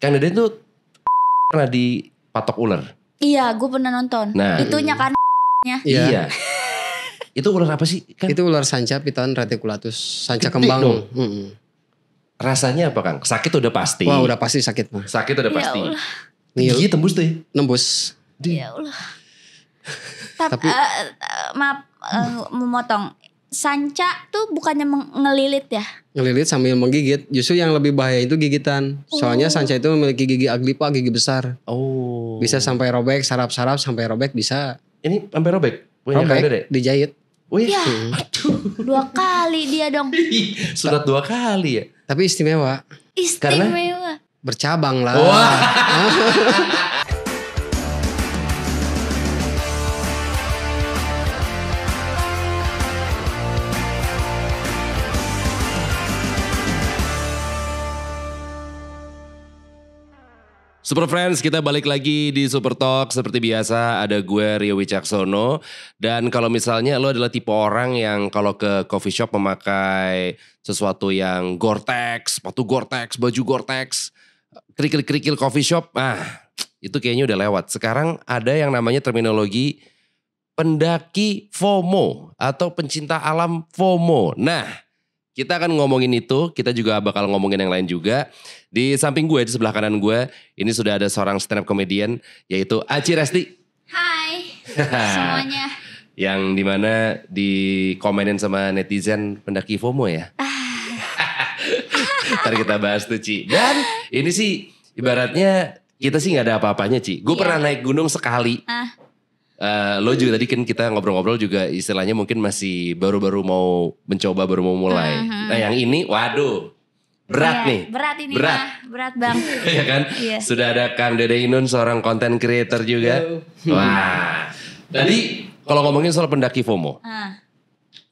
Kang Deden tuh pernah di patok ular. Iya, gue pernah nonton. Nah, itunya kan Iya. iya. itu ular apa sih? Kan? Itu ular sanca piton reticulatus, sanca Gede kembang. Dong. Rasanya apa Kang? Sakit udah pasti. Wah, udah pasti sakit Sakit udah ya pasti. Ya Gigi iya. tembus tuh. Ya? Nembus. Ya Allah. Tapi uh, uh, maaf uh, eh, memotong. Sanca tuh bukannya mengelilit ya? ngelilit sambil menggigit. Justru yang lebih bahaya itu gigitan. Oh. Soalnya sanca itu memiliki gigi aglipa, gigi besar. Oh. Bisa sampai robek, sarap-sarap sampai robek bisa. Ini sampai robek? Punya robek, deh. dijahit. Wih, oh ya. Iya. Dua kali dia dong. Surat dua kali ya. Tapi istimewa. Istimewa. Karena bercabang lah. Wow. Super Friends, kita balik lagi di Super Talk seperti biasa ada gue Rio Wicaksono dan kalau misalnya lo adalah tipe orang yang kalau ke coffee shop memakai sesuatu yang Gore-Tex, sepatu Gore-Tex, baju Gore-Tex, kerikil-kerikil coffee shop, ah itu kayaknya udah lewat. Sekarang ada yang namanya terminologi pendaki FOMO atau pencinta alam FOMO. Nah, kita akan ngomongin itu, kita juga bakal ngomongin yang lain juga. Di samping gue, di sebelah kanan gue, ini sudah ada seorang stand up comedian, yaitu Aci Resti. Hai semuanya. Yang dimana komenin sama netizen pendaki FOMO ya. Ah. Ntar kita bahas tuh Ci. Dan ini sih ibaratnya kita sih gak ada apa-apanya Ci. Gue yeah. pernah naik gunung sekali. Uh Uh, lo juga tadi kan kita ngobrol-ngobrol juga istilahnya mungkin masih baru-baru mau mencoba baru mau mulai. Uh-huh. Nah yang ini, waduh, berat yeah, nih. Berat ini berat. mah, berat bang. Iya kan? Yeah. Sudah ada Kang Dede Inun seorang content creator juga. Hello. Wah. Tadi kalau ngomongin soal pendaki FOMO, uh.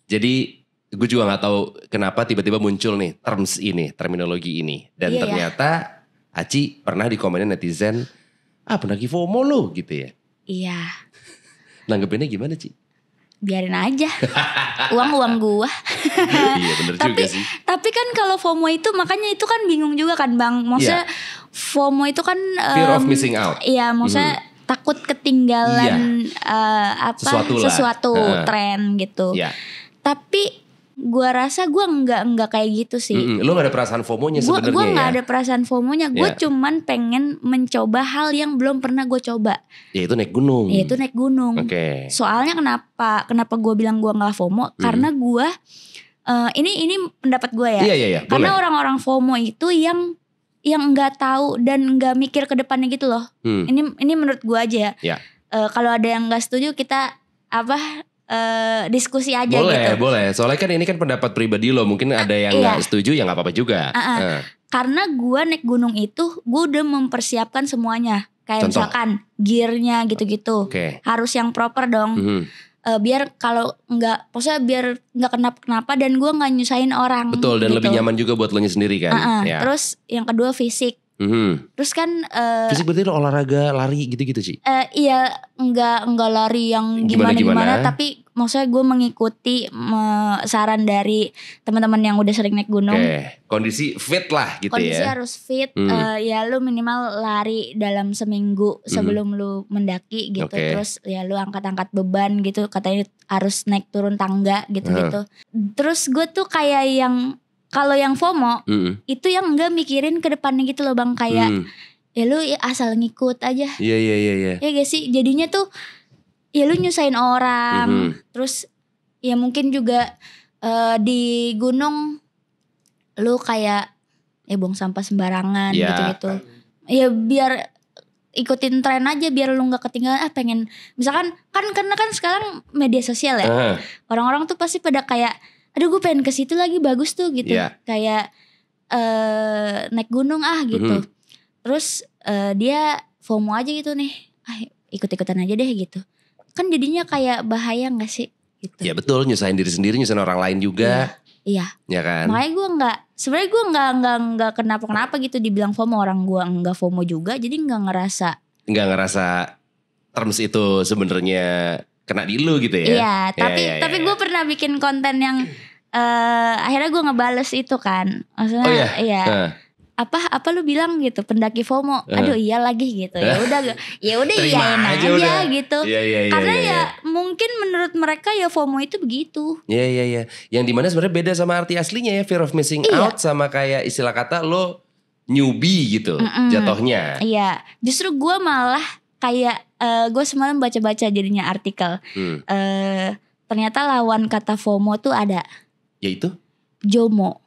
jadi gue juga nggak tahu kenapa tiba-tiba muncul nih terms ini, terminologi ini, dan yeah, iya. ternyata yeah. Aci pernah di komennya netizen, ah pendaki FOMO lo gitu ya. Iya. Nanggepinnya gimana Ci? Biarin aja. uang uang gua. iya bener tapi, sih. Tapi kan kalau FOMO itu makanya itu kan bingung juga kan Bang. Iya. Maksudnya yeah. FOMO itu kan um, of missing out. Iya, maksudnya mm. takut ketinggalan yeah. Iya. uh, apa sesuatu, sesuatu uh. tren gitu. Yeah. Tapi gua rasa gua nggak nggak kayak gitu sih. Mm -hmm. Lu gak ada perasaan FOMO-nya sebenarnya. Gua nggak ada perasaan FOMO-nya. Gua yeah. Ya? Ya. cuman pengen mencoba hal yang belum pernah gue coba. Yaitu naik gunung. Ya, itu naik gunung. Oke. Okay. Soalnya kenapa kenapa gua bilang gua nggak FOMO? Mm. Karena gua uh, ini ini pendapat gue ya. Iya iya iya. Karena orang-orang FOMO itu yang yang nggak tahu dan nggak mikir ke depannya gitu loh. Hmm. Ini ini menurut gue aja ya. Yeah. Uh, Kalau ada yang nggak setuju kita apa uh, diskusi aja boleh, gitu. Boleh, boleh. Soalnya kan ini kan pendapat pribadi lo, mungkin ada yang iya. nggak gak setuju ya nggak apa-apa juga. Uh -uh. Uh. Karena gue naik gunung itu, gue udah mempersiapkan semuanya. Kayak Contoh. misalkan gearnya gitu-gitu, okay. harus yang proper dong. Mm -hmm. Uh, biar kalau nggak, maksudnya biar nggak kenapa-kenapa dan gue nggak nyusahin orang. Betul dan gitu. lebih nyaman juga buat lo sendiri kan. Uh ah, -uh. Yeah. Terus yang kedua fisik Mm-hmm. Terus kan uh, fisik berarti lo olahraga lari gitu-gitu sih? Eh, uh, iya, enggak enggak lari yang gimana-gimana, tapi maksudnya gue mengikuti me, saran dari teman-teman yang udah sering naik gunung. Okay. Kondisi fit lah gitu Kondisi ya. Kondisi harus fit. Mm. Uh, ya lu minimal lari dalam seminggu mm-hmm. sebelum mm. lu mendaki gitu. Okay. Terus ya lu angkat-angkat beban gitu. Katanya harus naik turun tangga gitu-gitu. Uh. Terus gue tuh kayak yang kalau yang FOMO mm. itu yang nggak mikirin ke depannya gitu loh bang kayak mm. Eh, ya lu asal ngikut aja iya iya iya iya ya gak sih jadinya tuh ya lu nyusahin orang mm -hmm. terus ya mungkin juga uh, di gunung lu kayak ya buang sampah sembarangan gitu gitu-gitu ya biar ikutin tren aja biar lu nggak ketinggalan ah pengen misalkan kan karena kan sekarang media sosial ya orang-orang uh. Orang -orang tuh pasti pada kayak aduh gue pengen ke situ lagi bagus tuh gitu yeah. kayak uh, naik gunung ah gitu mm -hmm. terus uh, dia FOMO aja gitu nih ah ikut-ikutan aja deh gitu kan jadinya kayak bahaya gak sih gitu ya betul nyusahin diri sendiri nyusahin orang lain juga iya iya ya kan makanya gue nggak sebenarnya gue nggak nggak nggak kenapa kenapa gitu dibilang FOMO orang gue nggak FOMO juga jadi nggak ngerasa nggak ngerasa terms itu sebenarnya kena di lu gitu ya iya, iya tapi yeah, iya, tapi iya. gue pernah bikin konten yang uh, akhirnya gue ngebales itu kan maksudnya oh, iya, iya. Uh apa apa lu bilang gitu pendaki FOMO eh. aduh iya lagi gitu ya udah ya udah iya aja, udah. gitu iya, iya, iya, ya, ya, ya, karena ya, ya. ya mungkin menurut mereka ya FOMO itu begitu ya ya ya yang dimana sebenarnya beda sama arti aslinya ya fear of missing iya. out sama kayak istilah kata lo newbie gitu mm -mm. jatohnya iya justru gue malah kayak uh, gue semalam baca-baca jadinya artikel hmm. uh, ternyata lawan kata FOMO tuh ada yaitu? Jomo.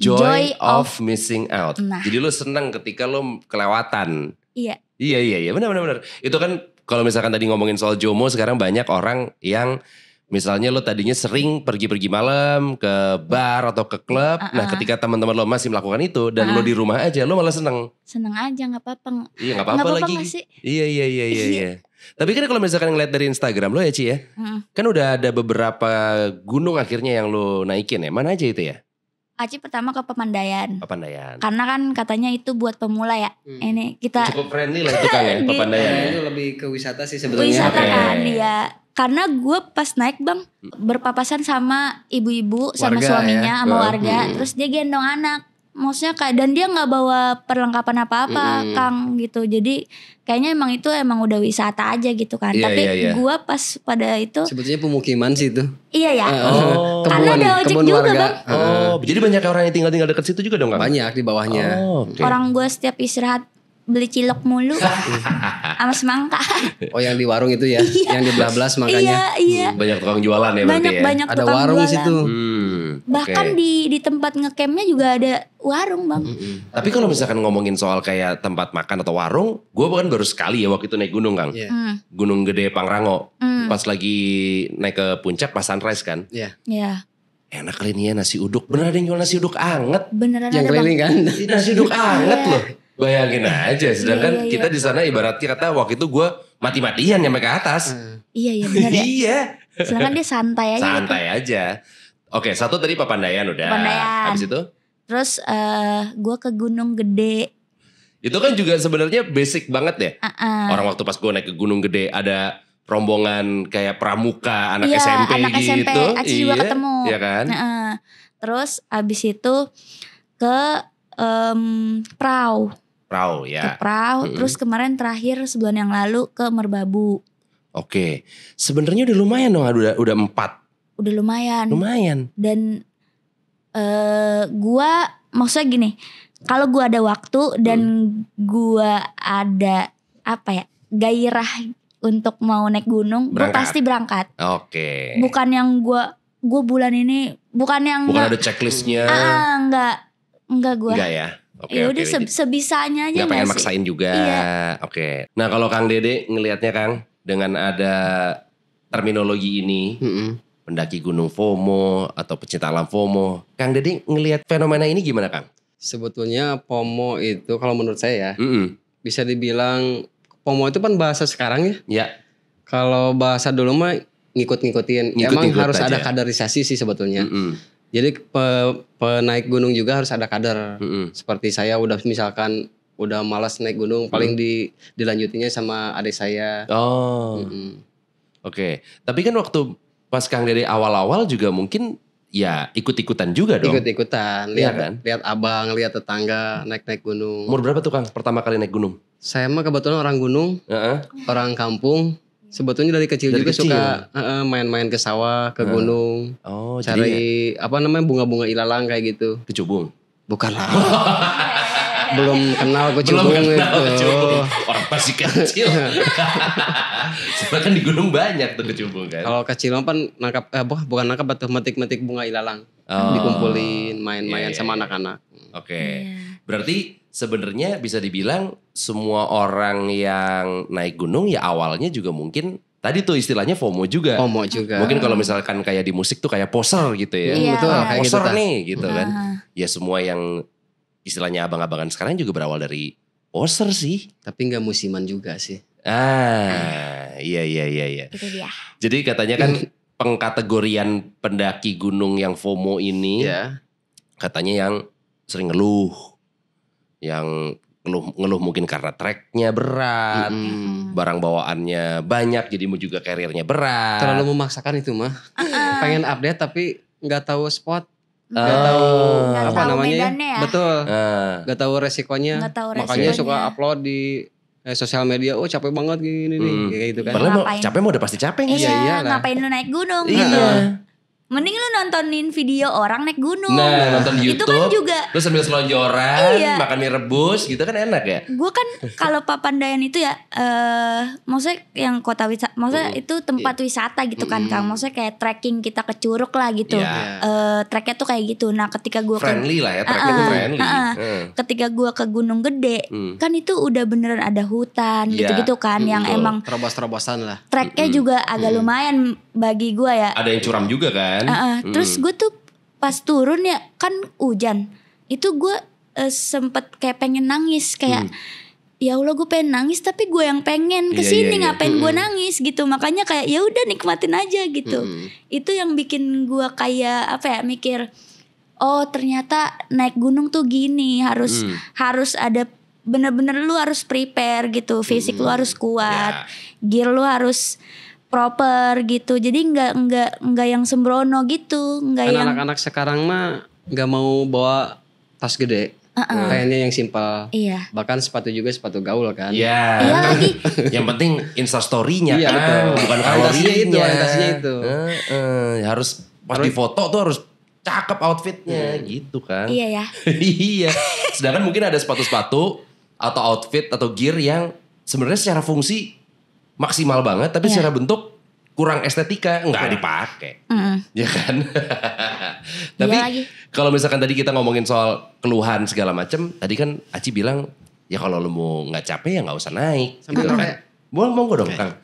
Joy, Joy of, missing out. Nah. Jadi lu senang ketika lu kelewatan. Iya. Iya iya iya benar benar benar. Itu kan kalau misalkan tadi ngomongin soal jomo sekarang banyak orang yang misalnya lo tadinya sering pergi-pergi malam ke bar atau ke klub. Uh -uh. Nah, ah. ketika teman-teman lo masih melakukan itu dan uh. lo di rumah aja, lo malah seneng. Seneng aja nggak apa-apa. Iya nggak apa-apa lagi. Iya iya iya iya. iya. iya. Tapi kan kalau misalkan ngeliat dari Instagram lo ya Ci ya, hmm. kan udah ada beberapa gunung akhirnya yang lo naikin ya. Mana aja itu ya? Aci pertama ke Pemandayan. Pemandayan. Karena kan katanya itu buat pemula ya. Hmm. Ini kita cukup friendly lah itu kan ya gitu. Pemandayan. Iya, itu lebih ke wisata sih sebetulnya. Wisata okay. kan dia. Karena gue pas naik bang hmm. berpapasan sama ibu-ibu sama suaminya ya. sama warga. Hmm. Terus dia gendong anak maksudnya kayak dan dia nggak bawa perlengkapan apa-apa hmm. Kang gitu jadi kayaknya emang itu emang udah wisata aja gitu kan yeah, tapi yeah, yeah. gua pas pada itu sebetulnya pemukiman sih itu iya ya ah, ah. oh. karena ada ojek juga warga. bang oh, oh jadi banyak orang yang tinggal tinggal dekat situ juga dong kan? banyak di bawahnya oh, okay. orang gua setiap istirahat beli cilok mulu iya. sama semangka. Oh yang di warung itu ya, iya. yang di belah belah semangkanya. Iya, iya. Hmm, banyak tukang jualan ya banyak, berarti ya. Banyak ada warung jualan. situ. Hmm, Bahkan okay. di di tempat ngecampnya juga ada warung bang. Mm -hmm. Tapi kalau misalkan ngomongin soal kayak tempat makan atau warung, gue bahkan baru sekali ya waktu itu naik gunung kang, yeah. mm. gunung gede Pangrango, mm. pas lagi naik ke puncak pas sunrise kan. Iya. Yeah. Yeah enak kali nih ya nasi uduk. Bener ada yang jual nasi uduk anget. Beneran yang ada keliling kan? Nasi uduk anget iya. loh. Bayangin aja, iya, sedangkan iya, iya, iya. kita di sana ibarat kata waktu itu gue mati-matian nyampe ke atas. Hmm. Iya iya benar ya. iya. Sedangkan dia santai aja. Gitu. Santai gitu. aja. Oke, satu tadi Papandayan udah. Papandayan. Abis itu? Terus uh, eh, gue ke Gunung Gede. Itu kan juga sebenarnya basic banget ya. Uh -uh. Orang waktu pas gue naik ke Gunung Gede ada rombongan kayak pramuka anak iya, SMP anak gitu. SMP. Aci iya, juga ketemu. Iya kan? Uh -uh. Terus abis itu ke um, Prau. Keprau, ya. Ke hmm terus kemarin terakhir sebulan yang lalu ke Merbabu. Oke, sebenarnya udah lumayan dong, udah udah empat. Udah lumayan. Lumayan. Dan uh, gua maksudnya gini, kalau gua ada waktu dan hmm. gua ada apa ya gairah untuk mau naik gunung, berangkat. gua pasti berangkat. Oke. Okay. Bukan yang gua gua bulan ini bukan yang bukan gak, ada checklistnya ah enggak ah, enggak gue enggak ya okay, ya udah okay. sebisanya aja. Gak pengen sih? maksain juga. Iya. Oke. Okay. Nah kalau Kang Dede ngelihatnya Kang dengan ada terminologi ini, mm -hmm. pendaki gunung FOMO atau pecinta alam FOMO, Kang Dede ngelihat fenomena ini gimana Kang? Sebetulnya FOMO itu kalau menurut saya ya, mm -hmm. bisa dibilang FOMO itu kan bahasa sekarang ya. Iya. Kalau bahasa dulu mah ngikut-ngikutin, ngikut, ngikut emang ngikut harus aja. ada kaderisasi sih sebetulnya. Mm -hmm jadi pe, penaik gunung juga harus ada kader. Mm -hmm. Seperti saya udah misalkan udah malas naik gunung, mm paling di dilanjutinnya sama adik saya. Oh. Mm -hmm. Oke. Okay. Tapi kan waktu pas Kang dari awal-awal juga mungkin ya ikut-ikutan juga dong. Ikut-ikutan. Iya lihat ya kan? lihat abang, lihat tetangga naik-naik gunung. Umur berapa tuh Kang pertama kali naik gunung? Saya mah kebetulan orang gunung, uh -uh. orang kampung. Sebetulnya dari kecil dari juga kecil. suka main-main uh, ke sawah, ke uh. gunung. Oh, cari jadi... apa namanya bunga-bunga ilalang kayak gitu. Kecubung. Bukan lah. belum kenal kecubung itu. Kecubung. orang pasti kecil sebenarnya kan di gunung banyak tuh kecubung kan kalau kecil kan nangkap eh, bukan nangkap batu metik metik bunga ilalang oh. dikumpulin main-main yeah, iya, sama iya. anak-anak yeah. oke okay. Iya. yeah. Berarti sebenarnya bisa dibilang semua orang yang naik gunung ya awalnya juga mungkin tadi tuh istilahnya FOMO juga. FOMO juga. Mungkin kalau misalkan kayak di musik tuh kayak poser gitu ya. Iya. Betul, kayak gitu poser gitu, nih gitu kan. Uh. Ya semua yang istilahnya abang-abangan sekarang juga berawal dari poser sih. Tapi nggak musiman juga sih. Ah, iya iya iya iya. Itu dia. Jadi katanya kan pengkategorian pendaki gunung yang FOMO ini yeah. katanya yang sering ngeluh yang ngeluh ngeluh mungkin karena treknya berat, mm. barang bawaannya banyak, jadi mau juga karirnya berat. Terlalu memaksakan itu mah. Uh-uh. Pengen update tapi nggak tahu spot, nggak uh. Gak tahu oh. gak apa tahu namanya, ya? ya. betul, ah. nggak uh. tahu resikonya. Gak tahu resikonya. Makanya suka upload di eh, sosial media, oh capek banget gini hmm. nih, kayak gitu kan. Padahal capek mau udah pasti capek iya, sih. Iya, iya ngapain lu naik gunung iya. gitu. Iya. Mending lu nontonin video orang naik gunung. Nah, nonton YouTube. Itu kan juga. Lu sambil selonjoran, iya. makan mie rebus gitu kan enak ya. Gue kan kalau Papandayan itu ya eh uh, maksudnya yang kota wisata, maksudnya mm. itu tempat yeah. wisata gitu kan mm. Kang. Maksudnya kayak trekking kita ke Curug lah gitu. Yeah. Iya. Uh, treknya tuh kayak gitu. Nah, ketika gue friendly ke, lah ya, treknya uh, friendly. Uh, uh. Ketika gue ke Gunung Gede, mm. kan itu udah beneran ada hutan iya. gitu-gitu yeah. kan mm. yang mm. emang terobos-terobosan lah. Treknya mm. juga agak hmm. lumayan bagi gue ya. Ada yang curam juga kan. Uh -uh. Hmm. Terus gue tuh pas turun ya kan hujan. Itu gue uh, sempet kayak pengen nangis kayak. Hmm. Ya Allah gue pengen nangis tapi gue yang pengen kesini iya, yeah, yeah, yeah. ngapain hmm. gue nangis gitu makanya kayak ya udah nikmatin aja gitu hmm. itu yang bikin gue kayak apa ya mikir oh ternyata naik gunung tuh gini harus hmm. harus ada bener-bener lu harus prepare gitu fisik hmm. lu harus kuat yeah. gear lu harus proper gitu jadi nggak nggak nggak yang sembrono gitu nggak yang anak-anak sekarang mah nggak mau bawa tas gede Uh-uh. Kayaknya yang simpel. Iya. Bahkan sepatu juga sepatu gaul kan. Iya. Yeah. Iya lagi. yang penting instastorynya iya, kan. Betul. Bukan kalorinya. itu, orientasinya itu. Uh, uh, harus pas di foto tuh harus cakep outfitnya yeah. gitu kan. Iya ya. iya. Sedangkan mungkin ada sepatu-sepatu atau outfit atau gear yang sebenarnya secara fungsi maksimal banget tapi yeah. secara bentuk kurang estetika nggak iya. dipakai, mm. ya kan? Tapi yeah. kalau misalkan tadi kita ngomongin soal keluhan segala macam, tadi kan Aci bilang ya kalau lu mau nggak capek ya nggak usah naik, Sampai gitu kan? Mau mau gue dong, okay. Kang.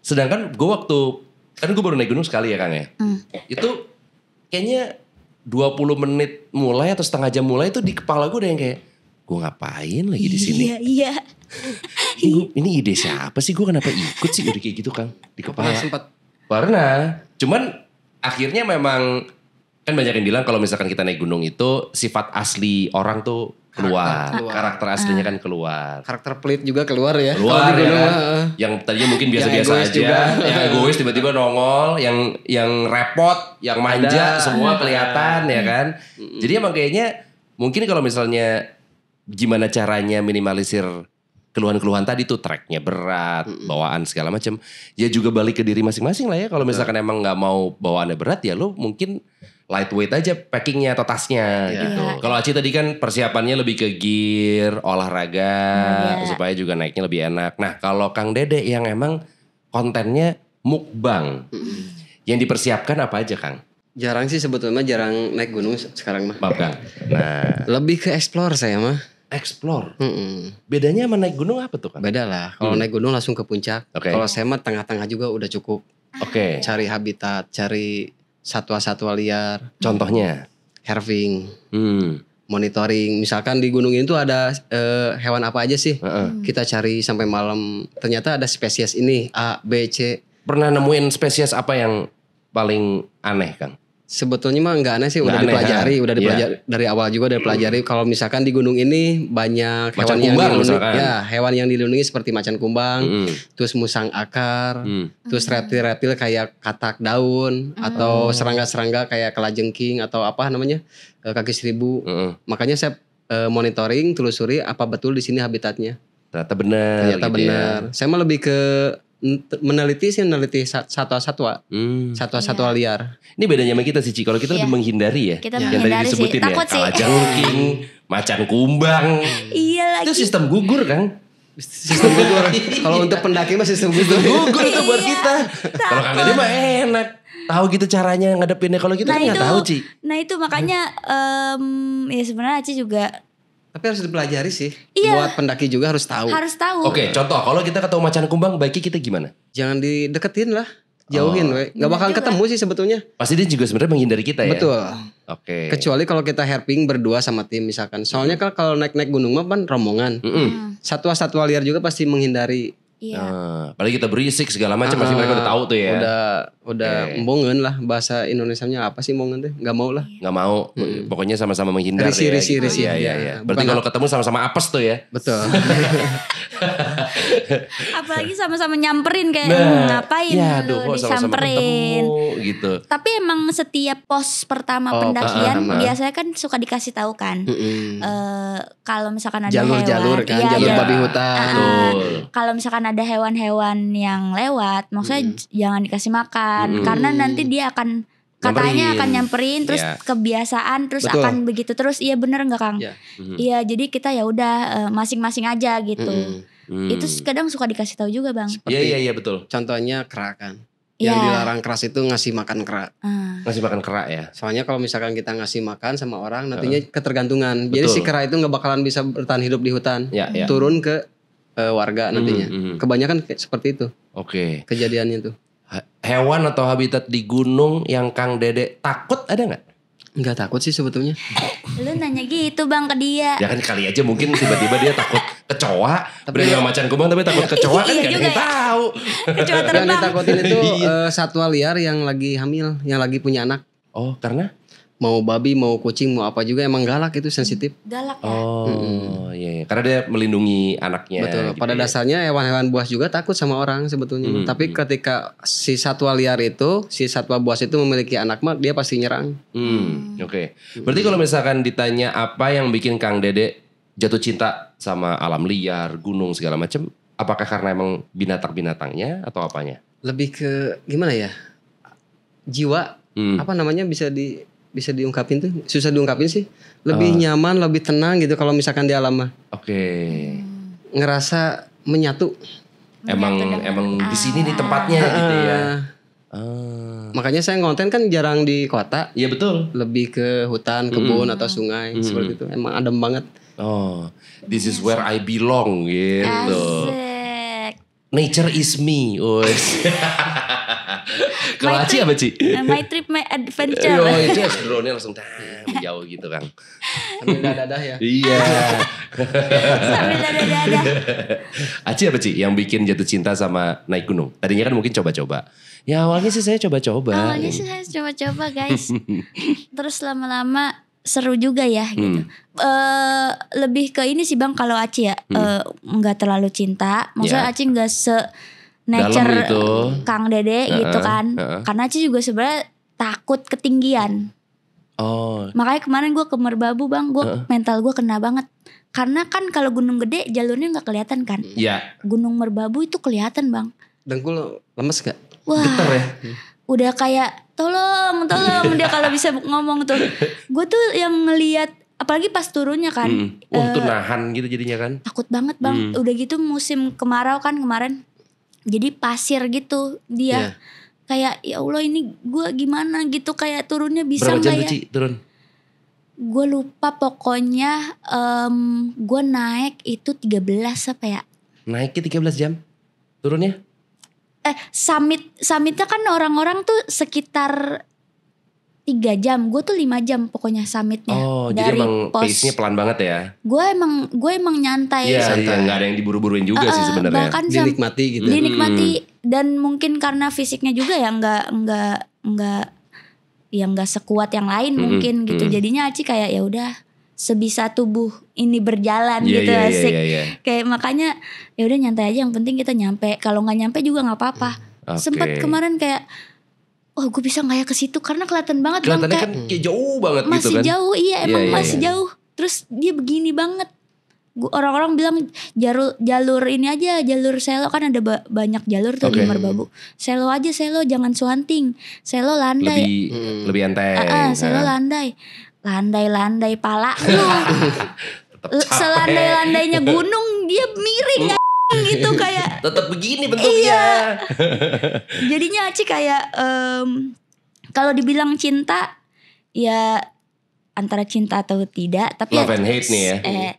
Sedangkan gue waktu kan gue baru naik gunung sekali ya Kang ya, mm. itu kayaknya 20 menit mulai atau setengah jam mulai itu di kepala gue udah yang kayak gue ngapain lagi di sini? Iya, iya. ini, ini ide siapa sih? Gue kenapa ikut sih udah kayak gitu Kang di kepala? Iya, sempat. warna. Cuman akhirnya memang kan banyak yang bilang kalau misalkan kita naik gunung itu sifat asli orang tuh keluar. Karakter, keluar. karakter aslinya ah. kan keluar. Karakter pelit juga keluar ya. Keluar ya. yang tadinya mungkin ya, biasa-biasa aja, juga. yang ya. egois tiba-tiba nongol, yang yang repot, yang manja Ada. semua kelihatan ya hmm. kan. Hmm. Jadi emang kayaknya mungkin kalau misalnya gimana caranya minimalisir keluhan-keluhan tadi tuh tracknya berat, mm -mm. bawaan segala macam. Ya juga balik ke diri masing-masing lah ya. Kalau misalkan emang nggak mau bawaannya berat ya lo mungkin lightweight aja packingnya atau tasnya yeah. gitu. Yeah. Kalau Aci tadi kan persiapannya lebih ke gear, olahraga yeah. supaya juga naiknya lebih enak. Nah kalau Kang Dede yang emang kontennya mukbang, mm -mm. yang dipersiapkan apa aja Kang? Jarang sih sebetulnya jarang naik gunung sekarang mah. kan. Nah, lebih ke explore saya mah. Explore. Mm -mm. Bedanya sama naik gunung apa tuh kan? Beda lah. Kalau hmm. naik gunung langsung ke puncak. Okay. Kalau saya mah tengah-tengah juga udah cukup. Oke. Okay. Cari habitat, cari satwa-satwa liar. Contohnya? Herving. Hmm monitoring. Misalkan di gunung itu ada uh, hewan apa aja sih? Uh Kita cari sampai malam. Ternyata ada spesies ini A, B, C. Pernah nemuin spesies apa yang paling aneh, kan? Sebetulnya mah enggak aneh sih, udah aneh, dipelajari, ya? udah dipelajari ya. dari awal juga udah pelajari. hmm. Kalau misalkan di gunung ini banyak macan hewan kumbang yang dilindungi, ya hewan yang dilindungi seperti macan kumbang, hmm. terus musang akar, hmm. terus hmm. reptil-reptil kayak katak daun hmm. atau serangga-serangga kayak kelajengking atau apa namanya e, kaki seribu. hmm. Makanya saya e, monitoring, telusuri apa betul di sini habitatnya. Ternyata benar. Ternyata gitu ya. benar. Ya. Saya mah lebih ke meneliti sih meneliti satwa-satwa, hmm. satwa-satwa iya. yeah. liar. Ini bedanya sama kita sih, Ci. Kalau kita yeah. lebih menghindari ya. Kita yeah. Iya. yang tadi disebutin sih. ya, Takut kalajengking, macan kumbang. Iya lagi. Itu sistem gugur kan? Sistem gugur. Kalau untuk pendaki mah sistem gugur. gugur itu buat iya. kita. Kalau kagak dia mah enak. Tahu gitu caranya ngadepinnya kalau kita nah, kan nggak tahu Ci. Nah itu makanya um, ya sebenarnya Ci juga tapi harus dipelajari sih. Iya. Buat pendaki juga harus tahu. Harus tahu. Oke, contoh kalau kita ketemu macan kumbang baiknya kita gimana? Jangan dideketin lah. Jauhin, oh. gak bakal ketemu sih sebetulnya. Pasti dia juga sebenarnya menghindari kita ya. Betul. Oke. Okay. Kecuali kalau kita herping berdua sama tim misalkan. Soalnya mm. kalau naik-naik gunung mah kan rombongan. Mm Satwa-satwa liar juga pasti menghindari Iya. Nah, padahal kita berisik segala macam uh, pasti ah. mereka udah tahu tuh ya. Udah udah okay. mongen lah bahasa Indonesianya apa sih mongen deh nggak mau lah nggak mau hmm. pokoknya sama-sama menghindar risi, ya risi, gitu. risi, ya, ya, ya. berarti kalau ketemu sama-sama apes tuh ya betul apalagi sama-sama nyamperin kayak nah, hmm, ngapain ya, aduh, lu disamperin sama gitu tapi emang setiap pos pertama oh, pendakian uh, uh, biasanya kan suka dikasih tahu kan uh, kalau misalkan ada jalur-jalur kan, jalur, kan ya, jalur ya. hutan uh, kalau misalkan ada hewan-hewan yang lewat maksudnya uh. jangan dikasih makan kan hmm. karena nanti dia akan katanya nyamperin. akan nyamperin terus yeah. kebiasaan terus Betul. akan begitu terus iya bener nggak kang iya yeah. hmm iya, jadi kita ya udah eh, masing-masing aja gitu mm-hmm. itu kadang suka dikasih tahu juga bang iya iya iya betul contohnya kerak kan iya. yang dilarang keras itu ngasih makan kerak uh. ngasih makan kerak ya soalnya kalau misalkan kita ngasih makan sama orang nantinya uh. ketergantungan betul. jadi si kerak itu nggak bakalan bisa bertahan hidup di hutan yeah, yeah. turun ke uh, warga nantinya mm-hmm. kebanyakan seperti itu oke okay. kejadiannya tuh hewan atau habitat di gunung yang Kang Dede takut ada nggak? Nggak takut sih sebetulnya. Lu nanya gitu bang ke dia. Ya kan kali aja mungkin tiba-tiba dia takut kecoa. Tapi Berenang ya- macan kumbang tapi takut kecoa kan iya, ada ya. tahu. Kecoa terbang. Yang ditakutin itu eh, satwa liar yang lagi hamil, yang lagi punya anak. Oh karena? mau babi mau kucing mau apa juga emang galak itu sensitif galak ya oh hmm. iya, iya karena dia melindungi anaknya betul gitu pada ya. dasarnya hewan-hewan buas juga takut sama orang sebetulnya hmm. tapi ketika si satwa liar itu si satwa buas itu memiliki anak mah dia pasti nyerang hmm. hmm. oke okay. berarti kalau misalkan ditanya apa yang bikin Kang Dede jatuh cinta sama alam liar gunung segala macam apakah karena emang binatang-binatangnya atau apanya lebih ke gimana ya jiwa hmm. apa namanya bisa di bisa diungkapin tuh? Susah diungkapin sih. Lebih uh. nyaman, lebih tenang gitu kalau misalkan di alam mah. Oke. Okay. Hmm. Ngerasa menyatu. Emang menyatu emang di sini di tempatnya uh, gitu ya. Uh. Makanya saya ngonten kan jarang di kota. Iya betul. Lebih ke hutan, hmm. kebun mm. atau sungai mm. seperti itu. Emang adem banget. Oh, this is where I belong gitu. Asik. Nature is me. Kalau Aci apa Ci? Eh, my trip my adventure. Yo, itu ya drone langsung tam, jauh gitu kan. Sambil dadah ya. Iya. Sambil dadah-dadah. Aci apa Ci yang bikin jatuh cinta sama naik gunung? Tadinya kan mungkin coba-coba. Ya awalnya sih saya coba-coba. Awalnya sih saya coba-coba guys. Terus lama-lama seru juga ya gitu. hmm. gitu. Uh, lebih ke ini sih Bang kalau Aci ya hmm. Eh, nggak hmm. uh, terlalu cinta. Maksudnya yeah. Aci nggak se nature gitu. Kang Dede uh-uh, gitu kan. Uh-uh. Karena Aci juga sebenarnya takut ketinggian. Oh. Makanya kemarin gue ke Merbabu bang, gue uh mental gue kena banget. Karena kan kalau gunung gede jalurnya nggak kelihatan kan. Iya. Yeah. Gunung Merbabu itu kelihatan bang. gue lemes gak? Wah. Getar ya. Udah kayak tolong, tolong dia kalau bisa ngomong tuh. Gue tuh yang ngelihat apalagi pas turunnya kan. Mm. uh, nahan gitu jadinya kan. Takut banget, Bang. Mm. Udah gitu musim kemarau kan kemarin jadi pasir gitu dia yeah. kayak ya Allah ini gue gimana gitu kayak turunnya bisa nggak ya turun gue lupa pokoknya um, gue naik itu 13 apa ya naiknya tiga belas jam turunnya eh summit summitnya kan orang-orang tuh sekitar tiga jam gue tuh lima jam pokoknya summitnya oh dari jadi emang pace nya pelan banget ya gue emang gue emang nyantai iya, santai iya. nggak ada yang diburu-buruin juga uh, sih sebenarnya bahkan dinikmati gitu dinikmati hmm. dan mungkin karena fisiknya juga ya nggak nggak nggak yang nggak sekuat yang lain hmm, mungkin hmm. gitu jadinya Aci kayak ya udah sebisa tubuh ini berjalan yeah, gitu yeah, iya, asik yeah, yeah, yeah. kayak makanya ya udah nyantai aja yang penting kita nyampe kalau nggak nyampe juga nggak apa-apa okay. Hmm. sempet kemarin kayak oh gue bisa nggak ya ke situ karena kelihatan banget kan kayak jauh banget gitu masih gitu kan jauh iya, iya emang yeah, yeah, masih yeah. jauh terus dia begini banget orang-orang bilang jalur jalur ini aja jalur selo kan ada ba banyak jalur tuh okay. di Merbabu selo aja selo jangan suanting selo landai lebih hmm. lebih enteng uh -uh, selo uh. landai landai landai pala selandai landainya gunung dia miring gitu kayak tetap begini bentuknya. Iya. Jadinya Aci kayak um, kalau dibilang cinta ya antara cinta atau tidak tapi love ya, and hate nih ya eh,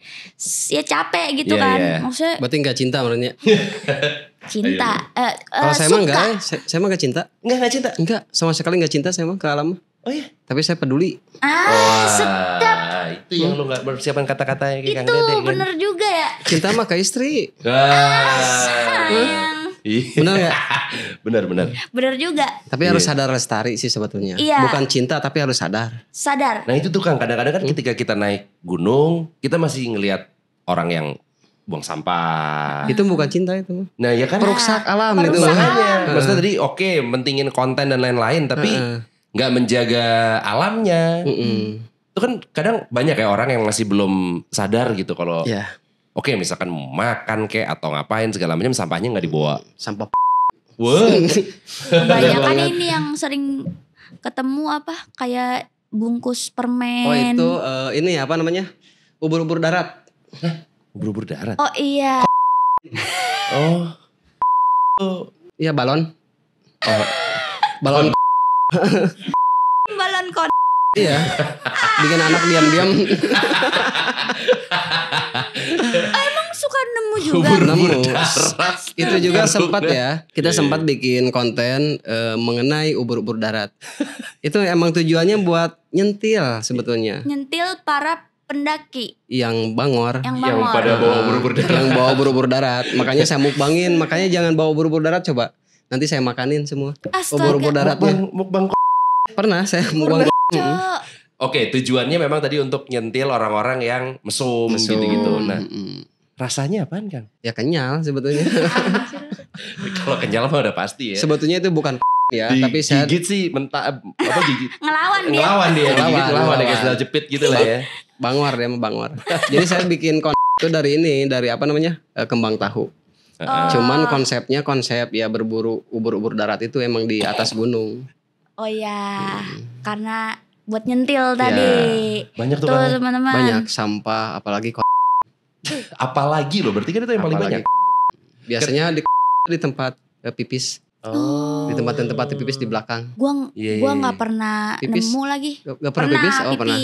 ya capek gitu yeah, kan yeah. maksudnya berarti nggak cinta maksudnya cinta. Iya, iya. Eh, Uh, uh, Kalau saya mah enggak, saya, saya mah enggak cinta. Enggak enggak cinta. Enggak, sama sekali enggak cinta saya mah ke alam. Oh iya. Tapi saya peduli. Ah, Wah, sedap. Itu yang lu gak persiapan kata-kata kayak Kang Itu kan? benar juga ya. Cinta mah ke istri. Ah, ah sayang. Iya. Bener ya? bener bener. Bener juga. Tapi harus sadar lestari sih sebetulnya. Iya. Bukan cinta tapi harus sadar. Sadar. Nah itu tuh kan kadang-kadang kan hmm. ketika kita naik gunung kita masih ngelihat orang yang buang sampah. Itu bukan cinta itu. Nah ya kan. Perusak alam itu. Maksudnya tadi oke okay, mentingin konten dan lain-lain tapi nggak menjaga alamnya. Itu kan kadang banyak ya orang yang masih belum sadar gitu kalau. Yeah. Oke misalkan makan kayak atau ngapain segala macam sampahnya nggak dibawa. Sampah. banyak kan ini yang sering ketemu apa kayak bungkus permen. Oh itu eh, ini apa namanya? Ubur-ubur darat. Hah? Ubur-ubur darat. Oh iya. oh. oh. Iya balon. Oh. balon. balon kon. Iya. Bikin anak diam-diam. Emang suka nemu juga. nemu. Itu juga sempat ya. Kita iya, sempat iya. bikin konten e, mengenai ubur-ubur darat. Itu emang tujuannya buat nyentil sebetulnya. Nyentil para pendaki yang bangor yang, bangor. yang pada bawa nah, buru-buru darat yang bawa buru-buru darat makanya saya mukbangin makanya jangan bawa buru-buru darat coba nanti saya makanin semua Astaga. buru-buru daratnya mukbang, mukbang pernah saya mukbang Oke, tujuannya memang tadi untuk nyentil orang-orang yang mesum, mesum. gitu-gitu. Nah, mm-hmm. rasanya apaan, kan Ya kenyal sebetulnya. Kalau kenyal mah udah pasti ya. Sebetulnya itu bukan ya, di, tapi saya gigit sih mentah eh, apa gigit. ngelawan dia. Ngelawan dia, ngelawan, ngelawan, ngelawan, ngelawan. jepit gitu lah iya. ya. Bangwar dia bangwar. Jadi saya bikin kon itu dari ini, dari apa namanya? Eh, kembang tahu. Oh. Cuman konsepnya konsep ya berburu ubur-ubur darat itu emang di atas gunung. Oh ya, hmm. karena buat nyentil tadi. Ya, banyak tuh, tuh teman-teman. Banyak sampah, apalagi kon apalagi loh, berarti kan itu yang paling banyak. Biasanya di di tempat eh, pipis. Oh. Di tempat-tempat pipis di belakang. Gua yeah, iya, gua iya. nggak pernah pipis? nemu lagi. Gak, gak pernah, pernah pipis? Oh, pernah.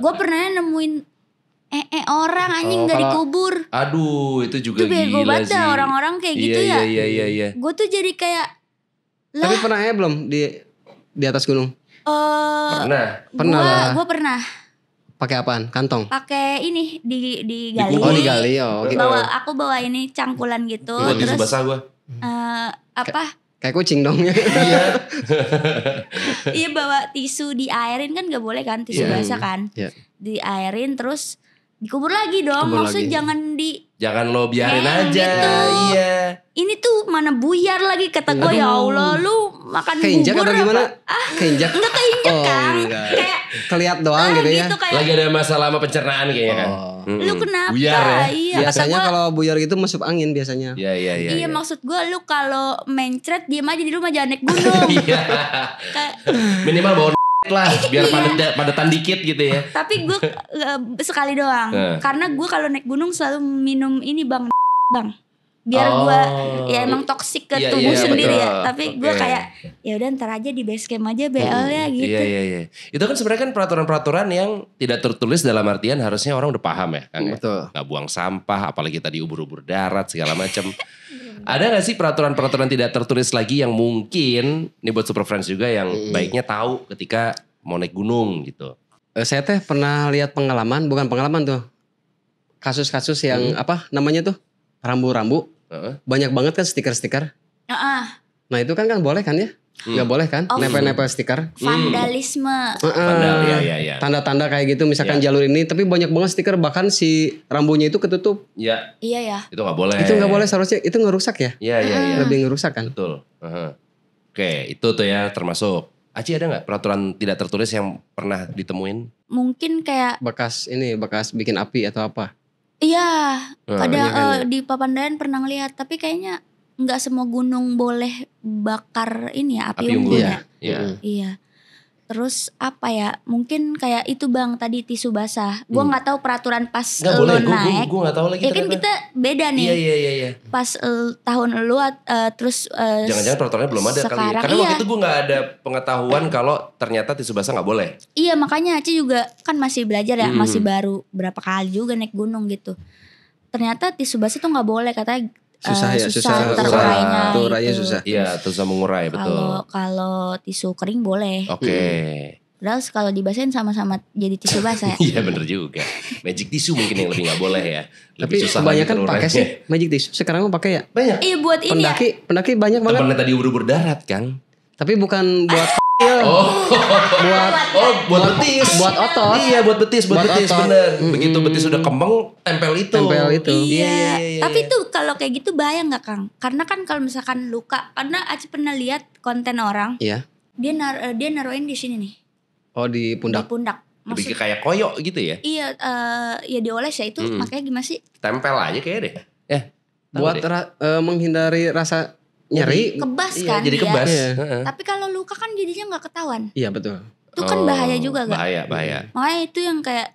gua pernah nemuin eh eh orang anjing oh, gak dikubur. Aduh, itu juga itu gila gila sih. orang-orang kayak gitu yeah, ya. Iya, iya iya iya Gua tuh jadi kayak lah. Tapi pernah ya belum di di atas gunung? Uh, pernah. Pernah. Gua, gua pernah. Pakai apaan? Kantong. Pakai ini di di gali. Oh, di gali. Oh, gitu. Bawa aku bawa ini cangkulan gitu. Gua terus basah gua. Uh, apa? kayak kucing dong ya. Iya. iya bawa tisu di airin kan gak boleh kan tisu yeah. basah kan. Yeah. airin terus dikubur lagi dong. Kubur Maksudnya lagi. jangan di Jangan lo biarin eh, aja. Gitu. Iya. Ini tuh mana buyar lagi kata gue ya Allah lu makan keinjak bubur atau gimana? Ah, keinjak. Enggak keinjak oh, kan. Kayak keliat doang nah, gitu ya. Gitu, kayak, lagi ada masalah sama pencernaan kayaknya Mm hmm. Lu kenapa? Buyar ya. Iya, biasanya gua, kalau buyar gitu masuk angin biasanya. Iya iya iya. Iya, iya. iya. maksud gue lu kalau mencret diam aja di rumah jangan naik gunung. Iya. Minimal bawa lah biar iya. pada padatan dikit gitu ya. Tapi gue uh, sekali doang. Eh. Karena gue kalau naik gunung selalu minum ini bang bang. Biar oh. gue ya emang toksik ke iya, tubuh yeah, iya, sendiri ya. betul. ya. Tapi okay. gue kayak ya udah ntar aja di base camp aja BL hmm. ya gitu. Iya iya Itu kan sebenarnya kan peraturan-peraturan yang tidak tertulis dalam artian harusnya orang udah paham ya. Kan, Betul. Gak buang sampah apalagi tadi ubur-ubur darat segala macam. Ada gak sih peraturan-peraturan tidak tertulis lagi yang mungkin ini buat super friends juga yang hmm. baiknya tahu ketika mau naik gunung gitu. Eh, saya teh pernah lihat pengalaman, bukan pengalaman tuh. Kasus-kasus yang hmm. apa namanya tuh? Rambu-rambu. Uh -huh. Banyak banget kan stiker-stiker. Uh -uh. Nah, itu kan kan boleh kan ya? Hmm. nggak boleh kan oh. nempel-nempel stiker vandalisme uh, Vandal, ya, ya, ya. tanda-tanda kayak gitu misalkan ya. jalur ini tapi banyak banget stiker bahkan si rambunya itu ketutup iya iya ya itu nggak boleh itu nggak boleh seharusnya itu ngerusak ya iya iya iya. lebih ngerusak kan betul uh-huh. oke itu tuh ya termasuk Aci ada nggak peraturan tidak tertulis yang pernah ditemuin mungkin kayak bekas ini bekas bikin api atau apa iya nah, ada uh, di Papandayan pernah lihat tapi kayaknya nggak semua gunung boleh bakar ini ya api, api unggun ya. ya? Iya. iya. Terus apa ya? Mungkin kayak itu Bang tadi tisu basah. gue hmm. nggak hmm. tahu peraturan pas gak lu boleh. naik. Gua, gua, tahu lagi. Ya kan kita beda nih. Iya iya iya iya. Pas uh, tahun lu uh, terus jangan eh, Jangan-jangan peraturannya belum ada sekarang, kali. Ya. Karena iya. waktu itu gue nggak ada pengetahuan kalau ternyata tisu basah nggak boleh. Iya, makanya Aci juga kan masih belajar ya, hmm. masih baru berapa kali juga naik gunung gitu ternyata tisu basah tuh nggak boleh katanya susah eh, ya susah, susah terurainya susah, terurainya gitu. susah iya susah mengurai betul kalau kalau tisu kering boleh oke okay. Hmm. kalau dibasahin sama-sama jadi tisu basah. ya Iya bener juga. Magic tisu mungkin yang lebih gak boleh ya. Lebih Tapi susah kan pakai sih magic tisu. Sekarang mau pakai ya? Banyak. Iya buat ya. pendaki, ya. Pendaki banyak banget. Temennya tadi ubur darat kan. Tapi bukan buat Oh. oh. buat oh, buat betis. Buat otot. Iya, buat betis, buat, buat betis otot. bener. hmm Begitu betis sudah kembang, tempel itu. Tempel itu. Iya. Yeah. Yeah. Iya, iya. Tapi itu kalau kayak gitu bahaya nggak Kang? Karena kan kalau misalkan luka, karena Aci pernah lihat konten orang. Iya. Dia nar eh, dia naruhin di sini nih. Oh, di pundak. Di pundak. Maksud, kayak koyok gitu ya? Iya, uh, ya dioles ya itu mm. makanya gimana sih? Tempel aja kayak deh. Yeah. Eh, buat ra, uh, menghindari rasa nyeri kebas iya, kan jadi ya. kebas iya. tapi kalau luka kan jadinya nggak ketahuan iya betul itu kan oh, bahaya juga kan bahaya bahaya iya. makanya itu yang kayak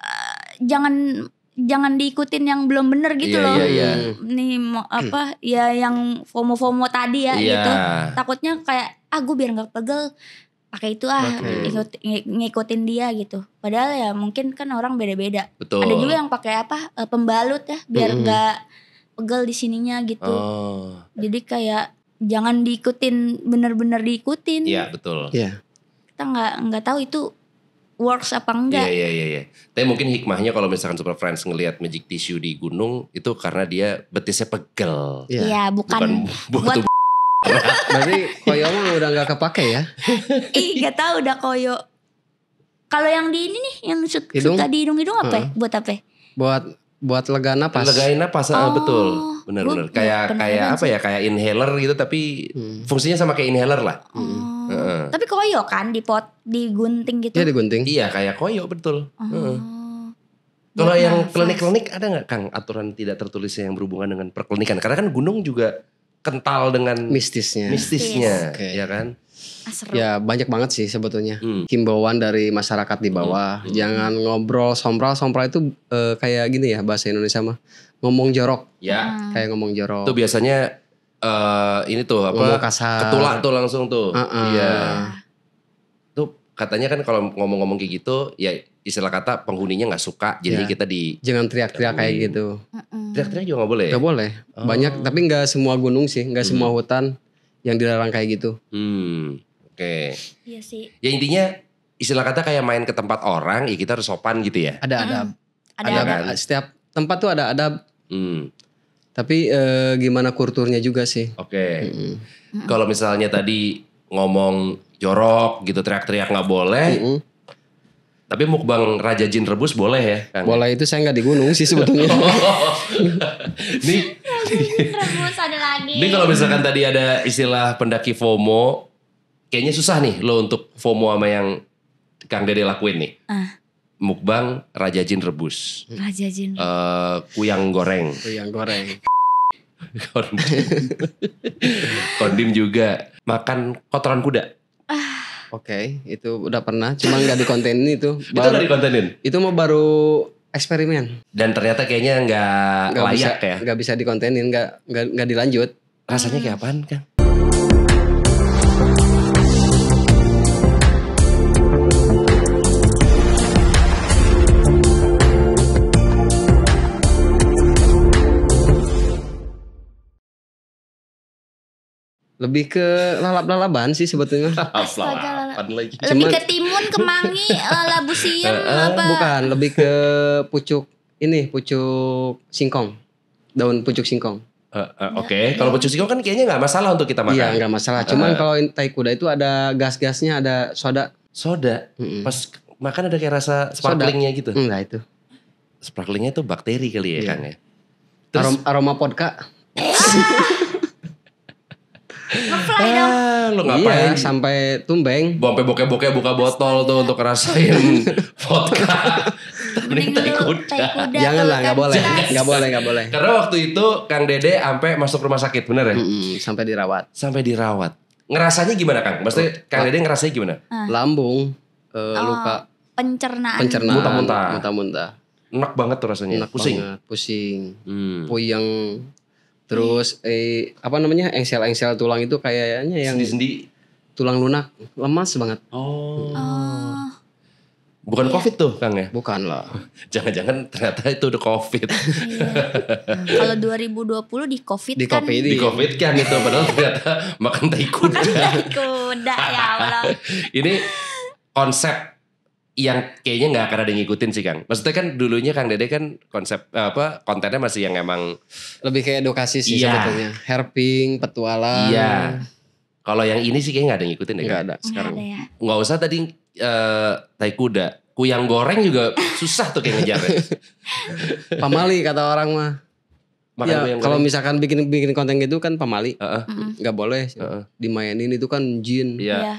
uh, jangan jangan diikutin yang belum bener gitu yeah, loh yeah, iya. hmm. yeah. nih mau hmm. apa ya yang fomo-fomo tadi ya yeah. gitu takutnya kayak ah gue biar nggak pegel pakai itu ah okay. ikut, ngikutin dia gitu padahal ya mungkin kan orang beda-beda ada juga yang pakai apa eh, pembalut ya biar hmm. nggak mm -hmm pegel di sininya gitu. Oh. Jadi kayak jangan diikutin bener-bener diikutin. Iya betul. Iya. Kita nggak nggak tahu itu works apa enggak. Iya, iya iya iya. Tapi mungkin hikmahnya kalau misalkan Super Friends ngelihat magic tissue di gunung itu karena dia betisnya pegel. Iya, ya, bukan, bukan buat, buat Berarti udah nggak kepake ya? Ih, nggak tahu udah koyo. Kalau yang di ini nih, yang suka hidung? di hidung-hidung apa? Hmm. Ya? Buat apa? Buat buat lega napas. Lega napas, eh, oh, betul. Benar-benar. Kayak kayak apa ya? Kayak inhaler gitu tapi hmm. fungsinya sama kayak inhaler lah. Oh. Hmm. Uh -uh. Tapi koyo kan di pot digunting gitu. Iya digunting. Iya kayak koyo betul. Oh. Uh. Kalau yang klinik-klinik ada nggak Kang aturan tidak tertulisnya yang berhubungan dengan perklinikan? Karena kan gunung juga kental dengan mistisnya. Mistisnya, okay. ya kan? Ah, ya banyak banget sih sebetulnya hmm. himbauan dari masyarakat di bawah. Hmm. hmm. Jangan ngobrol sompral sompral itu e, kayak gini ya bahasa Indonesia mah ngomong jorok. Ya. Hmm. Kayak ngomong jorok. Itu biasanya uh, ini tuh apa? Ngomong kasar. Ketulak tuh langsung tuh. Iya. Uh -uh. yeah. Tuh katanya kan kalau ngomong-ngomong kayak gitu ya istilah kata penghuninya nggak suka jadi yeah. kita di jangan teriak-teriak kayak iya. gitu. Teriak-teriak juga gak boleh. Ya? Gak boleh. Oh. Banyak tapi nggak semua gunung sih, nggak hmm. semua hutan yang dilarang kayak gitu. Hmm. Oke. Okay. Iya sih. Ya intinya istilah kata kayak main ke tempat orang ya kita harus sopan gitu ya. Ada hmm. ada. Hmm. Ada, ada kan? setiap tempat tuh ada adab. Hmm. Tapi eh, gimana kulturnya juga sih. Oke. Okay. Hmm. Hmm. Kalau misalnya tadi ngomong jorok gitu teriak-teriak nggak boleh. Hmm. Tapi mukbang Raja Jin Rebus boleh ya? Kan? Boleh itu saya nggak di gunung sih sebetulnya. Nih. Rebus lagi. kalau misalkan tadi ada istilah pendaki FOMO, kayaknya susah nih lo untuk FOMO sama yang Kang Dede lakuin nih. Uh. Mukbang Raja Jin rebus. Raja Jin. Uh, kuyang goreng. Kuyang goreng. Kondim. Kondim juga. Makan kotoran kuda. Ah. Oke, okay, itu udah pernah, cuma nggak di dikontenin itu. Baru, itu nggak dikontenin? Itu mau baru eksperimen. Dan ternyata kayaknya nggak layak bisa, ya. Nggak bisa dikontenin, nggak nggak dilanjut. Rasanya kayak apaan kan? Lebih ke lalap-lalaban sih sebetulnya. Lalap-lalapan lagi. Lebih ke timun, kemangi, eh, labu siam eh, eh, apa? Bukan, lebih ke pucuk ini, pucuk singkong. Daun pucuk singkong. Uh, uh, Oke, okay. kalau pucuk singkong kan kayaknya nggak masalah untuk kita iya, makan. Iya, nggak masalah. Cuman uh, kalau tai kuda itu ada gas-gasnya, ada soda. Soda. Mm -mm. Pas makan ada kayak rasa sparklingnya gitu. Enggak itu. Sparklingnya itu bakteri kali ya, yeah. Kang ya. Terus, aroma, aroma vodka. Ngefly ah, Lu iya, ngapain? Iya, sampai tumbeng. Sampai boke-boke buka botol tuh untuk ngerasain vodka. Mending tai kuda. Jangan lah, nggak kan boleh, nggak boleh, nggak boleh. Karena waktu itu Kang Dede sampai masuk rumah sakit, bener ya? Mm sampai dirawat. Sampai dirawat. Ngerasanya gimana Kang? Maksudnya Kang Dede ngerasanya gimana? Ah. Lambung, uh, oh, luka. Pencernaan. Pencernaan. Muntah-muntah. Muntah-muntah. Enak banget tuh rasanya. Enak pusing. Banget. Pusing. Hmm. Puyeng Terus eh apa namanya? engsel-engsel tulang itu kayaknya yang sendi-sendi tulang lunak lemas banget. Oh. oh. Bukan iya. COVID tuh Kang ya? Bukan lah. Jangan-jangan ternyata itu udah COVID. Iya. Kalau 2020 di COVID di kan. Covid, di iya. COVID kan itu padahal ternyata makan tai kuda. makan tai kuda ya Allah. Ini konsep yang kayaknya nggak akan ada yang ngikutin sih Kang. Maksudnya kan dulunya Kang Dede kan konsep eh, apa kontennya masih yang emang lebih kayak edukasi sih iya. sebetulnya. Herping, petualang. Iya. Kalau yang ini sih kayaknya nggak ada yang ngikutin deh Gak ada sekarang. Nggak ada ya. Gak usah tadi uh, tai kuda. Kuyang goreng juga susah tuh kayak ngejar. Pamali kata orang mah. Makan ya, kalau misalkan bikin bikin konten gitu kan pamali, nggak uh -uh. boleh uh -uh. dimainin itu kan jin. Iya. Yeah.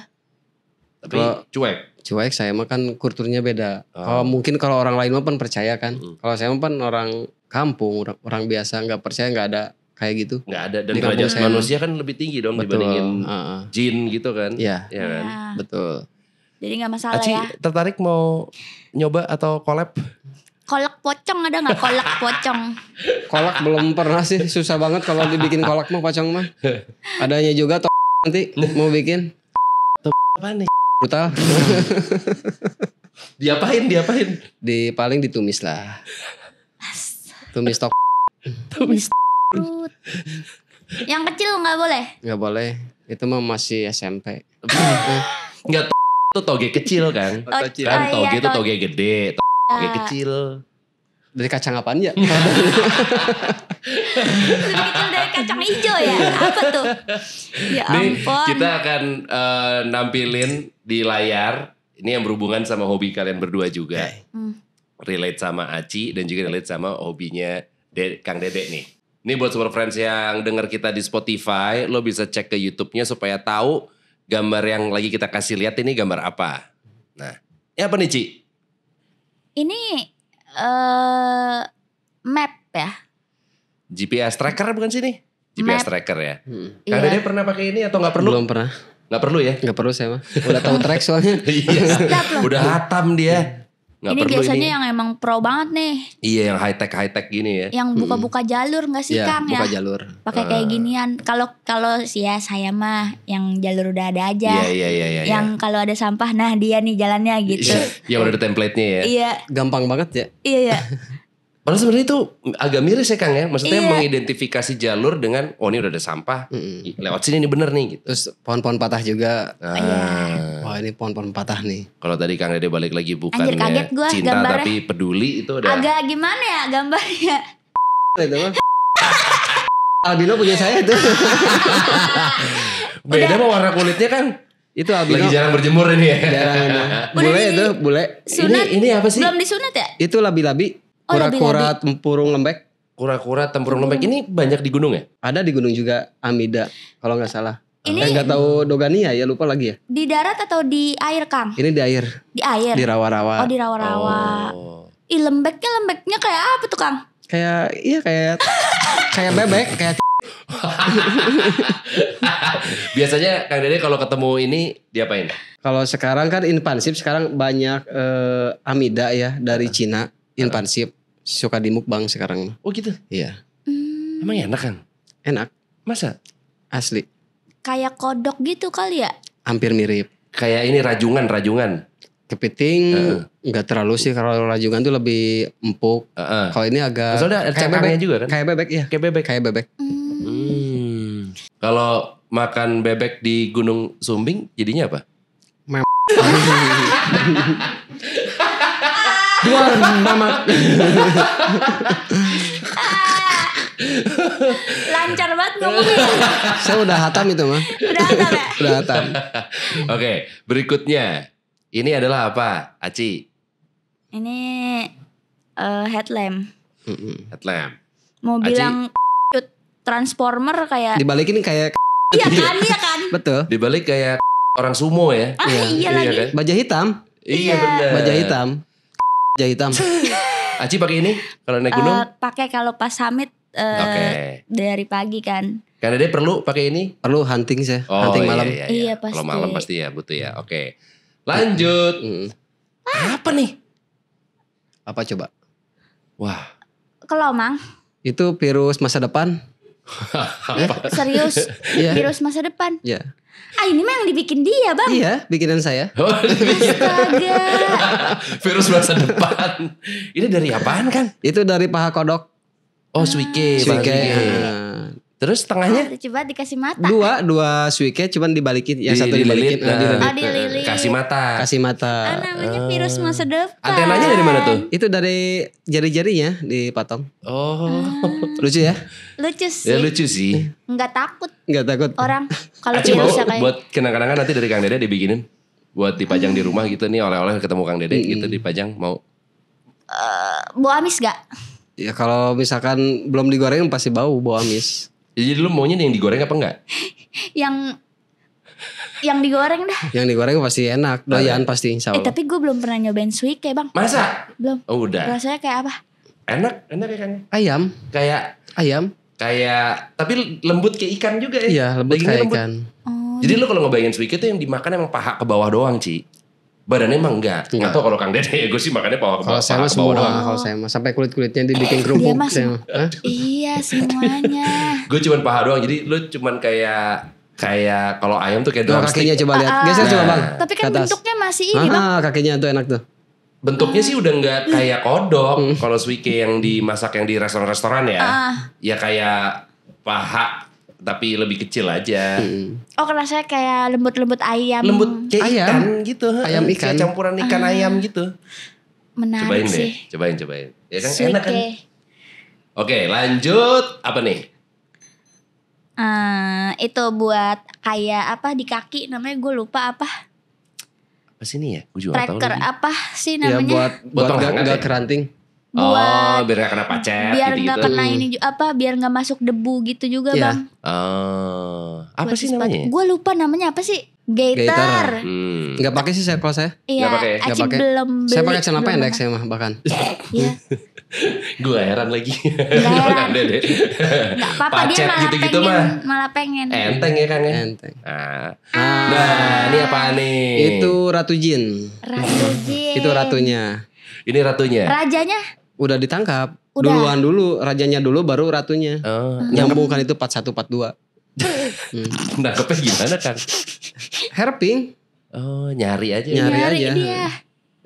Tapi cuek cuek saya mah kan kulturnya beda. Oh. Kalau mungkin kalau orang lain mah pan percaya kan. Hmm. Kalau saya mah pan orang kampung, orang, orang biasa nggak percaya nggak ada kayak gitu. Nggak ada dan derajat manusia kan lebih tinggi dong Betul. dibandingin uh, ah, huh ah. jin gitu kan. Iya. Yeah, kan? yeah. Betul. Jadi nggak masalah Aci, ya. tertarik mau nyoba atau collab? kolak pocong ada nggak kolak pocong? kolak belum pernah sih, susah banget kalau dibikin kolak mah pocong mah. Adanya juga to nanti mau bikin. apa nih? brutal diapain diapain di paling ditumis lah tumis tok tumis yang kecil nggak boleh nggak boleh itu mah masih SMP nggak itu toge kecil kan oh, kan iya, toge itu toge gede toge iya. kecil dari kacang apaan ya? Iya. Lebih dari kacang hijau ya? Apa tuh? Ya ampun. Nih, kita akan uh, nampilin di layar. Ini yang berhubungan sama hobi kalian berdua juga. Hmm. Relate sama Aci dan juga relate sama hobinya De Kang Dedek nih. Ini buat super friends yang denger kita di Spotify, lo bisa cek ke YouTube-nya supaya tahu gambar yang lagi kita kasih lihat ini gambar apa. Nah, ini apa nih Ci? Ini uh, map ya. GPS tracker bukan sini? GPS map. tracker ya. Hmm. Kalian yeah. pernah pakai ini atau nggak perlu? Belum pernah. Nggak perlu ya? Nggak perlu saya mah. Udah tahu track soalnya. iya. Udah hatam dia. Gak ini biasanya ini. yang emang pro banget nih. Iya yang high tech high tech gini ya. Yang buka-buka hmm. jalur nggak sih yeah, Kang buka ya? Buka jalur. Pakai uh. kayak ginian. Kalau kalau sih ya saya mah yang jalur udah ada aja. Iya iya iya. iya yang yeah. kalau ada sampah nah dia nih jalannya gitu. Iya yeah, udah ada template-nya ya. Iya. Gampang banget ya. Iya iya. Padahal sebenarnya itu agak miris ya Kang ya. Maksudnya iya. mengidentifikasi jalur dengan oh ini udah ada sampah, mm lewat sini ini bener nih gitu. Terus pohon-pohon patah juga. Ah. Iya. Wah, ini pohon-pohon patah nih. Kalau tadi Kang Dede balik lagi bukannya Anjir, kaget gua, cinta gambarnya. tapi peduli itu udah Agak gimana ya gambarnya? itu mah. Albino punya saya itu. Beda mau warna kulitnya kan. Itu albino. Lagi jarang berjemur ini ya. Jarang. Bule itu, bule. Sunat. Ini, ini apa sih? Belum disunat ya? Itu labi-labi. Oh, Kura-kura, tempurung lembek. Kura-kura, tempurung lembek ini banyak di gunung ya? Ada di gunung juga amida kalau nggak salah. Ini eh, nggak tahu dogania ya lupa lagi ya. Di darat atau di air Kang? Ini di air. Di air. Di rawa-rawa. Oh di rawa-rawa. Oh. Ih lembeknya lembeknya kayak apa tuh Kang? Kayak iya kayak kayak bebek kayak. Biasanya Kang Dede kalau ketemu ini diapain? Kalau sekarang kan inpansip sekarang banyak eh, amida ya dari Cina inpansip suka di mukbang sekarang. Oh gitu? Iya. Hmm. Emang enak kan? Enak. Masa? Asli. Kayak kodok gitu kali ya? Hampir mirip. Kayak ini rajungan, rajungan. Kepiting nggak uh. terlalu sih kalau rajungan tuh lebih empuk. Uh -uh. Kalau ini agak Soalnya kayak bebek juga kan? Kayak bebek ya. Kayak bebek. Kayak bebek. Hmm. hmm. Kalau makan bebek di Gunung Sumbing jadinya apa? Mem Wah, nama ah. Lancar banget ngomongnya. Saya udah hatam itu mah. Udah hatam ya? Udah Oke, okay, berikutnya. Ini adalah apa, Aci? Ini uh, headlamp. Headlamp. Mau Aci. bilang transformer kayak dibalikin kayak Iya kan, iya kan. Betul. Dibalik kayak orang sumo ya. Ah, iya, iya lagi. Iya kan? Baja hitam. Iya, iya benar. Baja hitam. Jah hitam. Aci pakai ini kalau naik eh, gunung? Uh, pakai kalau pas summit uh, eh, okay. dari pagi kan. Karena dia perlu pakai ini? Perlu hunting sih, oh, hunting iya, malam. Iya, iya, iya. pasti. Kalau malam pasti ya butuh ya. Oke. Okay. Lanjut. Hmm. Ah. Apa nih? Apa coba? Wah. Kelomang. Itu virus masa depan. Serius, iya. virus masa depan. Iya. Ah ini mah yang dibikin dia bang Iya bikinan saya oh, iya. Astaga Virus masa depan Ini dari apaan kan? Itu dari paha kodok Oh suike Suike, suike. Terus setengahnya? Ah, coba dikasih mata. Dua, dua suike cuman dibalikin. Yang di, satu dibalikin. Di, di, di, Oh, dililit. Kasih mata. Kasih mata. Ah, namanya virus ah. masa depan. Antenanya dari mana tuh? Itu dari jari-jarinya dipotong. Oh. Ah. lucu ya? Lucu ya, sih. Ya lucu sih. Enggak takut. Enggak takut. Orang kalau mau kayak. Buat kenang-kenangan nanti dari Kang Dede dibikinin. Buat dipajang di ah. rumah gitu nih oleh-oleh ketemu Kang Dede gitu dipajang mau. Uh, bau amis gak? Ya kalau misalkan belum digoreng pasti bau bau amis. Ya, jadi lu maunya yang digoreng apa enggak? yang yang digoreng dah. Yang digoreng pasti enak, doyan ah. pasti insya eh, Allah. Eh tapi gue belum pernah nyobain suike ya, bang. Masa? Belum. Oh, udah. Rasanya kayak apa? Enak, enak ikannya. Ya, ayam. Kayak ayam. Kayak tapi lembut kayak ikan juga ya. Iya, lembut Dagingnya kayak lembut. ikan. Oh, Jadi iya. lu kalau ngebayangin suike tuh yang dimakan emang paha ke bawah doang, Ci badannya emang enggak. Enggak iya. tahu kalau Kang Dede ya gue sih makannya bawa ke bawah. Kalau saya mah semua, kalau saya mah sampai kulit-kulitnya dibikin iya, kerupuk saya Iya semuanya. gue cuman paha doang. Jadi lu cuman kayak kayak kalau ayam tuh kayak doang kakinya coba lihat. Ah, ah. Geser coba Bang. Tapi kan bentuknya masih ini ah, Bang. Ah, kakinya tuh enak tuh bentuknya sih udah enggak kayak kodok hmm. kalau swike yang dimasak yang di restoran-restoran ya uh. ya kayak paha tapi lebih kecil aja. Hmm. Oh, saya kayak lembut-lembut ayam. Lembut kayak ayam. ikan gitu. Ayam ikan. Kayak campuran ikan uh. ayam gitu. Menarik cobain sih. Deh. Cobain, cobain. Ya kan Sweet enak kan. Day. Oke, lanjut apa nih? Uh, itu buat kayak apa di kaki namanya gue lupa apa. Apa sih ini ya? Gue juga Tracker tahu apa sih ya, namanya? Ya buat buat, buat gak, gak keranting. Oh, buat oh, biar gak kena pacet biar gitu, -gitu. gak kena ini apa biar gak masuk debu gitu juga yeah. bang uh, apa buat sih sepatu. namanya gue lupa namanya apa sih Gator. gaiter. Hmm. Gak pakai sih saya kalau saya iya, gak pakai gak pakai saya pakai celana pendek saya mah bahkan Iya. gue heran lagi gak heran deh gak apa-apa dia malah gitu -gitu pengen mah. malah pengen enteng ya kan ya enteng ah. ah. nah ini apa nih itu ratu jin ratu jin itu ratunya ini ratunya. Rajanya? Udah ditangkap. Udah. Duluan dulu, rajanya dulu baru ratunya. Oh. Ah. Nyambung kan itu 41 42. hmm. kepes gimana kan? Herping. Oh, nyari aja. Nyari, nyari aja. Dia.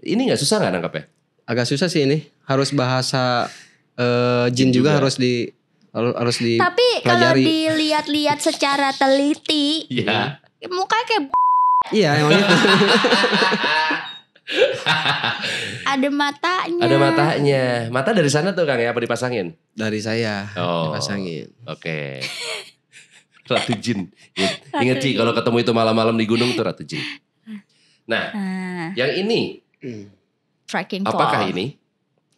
Ini nggak susah nggak nangkepnya? Agak susah sih ini. Harus bahasa uh, jin juga, juga harus di harus di Tapi kalau dilihat-lihat secara teliti, ya. muka kayak Iya, emang itu. ada matanya. Ada matanya. Mata dari sana tuh Kang ya apa dipasangin? Dari saya oh, dipasangin. Oke. Okay. Ratu Jin. Ingat sih kalau ketemu itu malam-malam di gunung tuh Ratu Jin. Nah, nah. yang ini tracking pole. Apakah ini?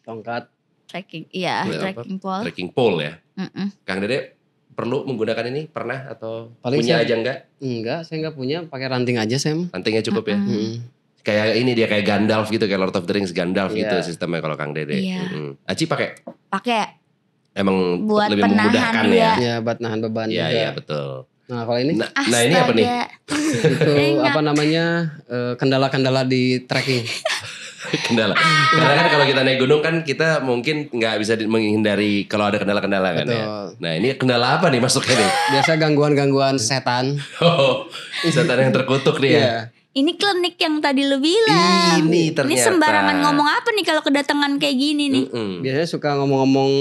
Tongkat. Tracking, iya, iya tracking pole. Tracking pole ya. Mm -mm. Kang Dede perlu menggunakan ini pernah atau Paling punya saya, aja enggak? Enggak, saya enggak punya, pakai ranting aja saya. Rantingnya cukup mm ya. Mm kayak ini dia kayak Gandalf gitu kayak Lord of the Rings Gandalf yeah. gitu iya. sistemnya kalau Kang Dede. Yeah. Hmm. Aci pakai? Pakai. Emang buat lebih memudahkan dia. ya. Iya, buat nahan beban. Iya, iya betul. Nah, kalau ini nah, ah, nah ini apa nih? Itu apa namanya? Eh, kendala-kendala di trekking. kendala. Karena kan kalau kita naik gunung kan kita mungkin nggak bisa menghindari kalau ada kendala-kendala kan ya. Nah ini kendala apa nih masuknya nih? Biasa gangguan-gangguan setan. Oh, setan yang terkutuk nih ya. Iya ini klinik yang tadi lu bilang. Ini ternyata. Ini sembarangan ngomong apa nih kalau kedatangan kayak gini nih? Mm -mm. Biasanya suka ngomong-ngomong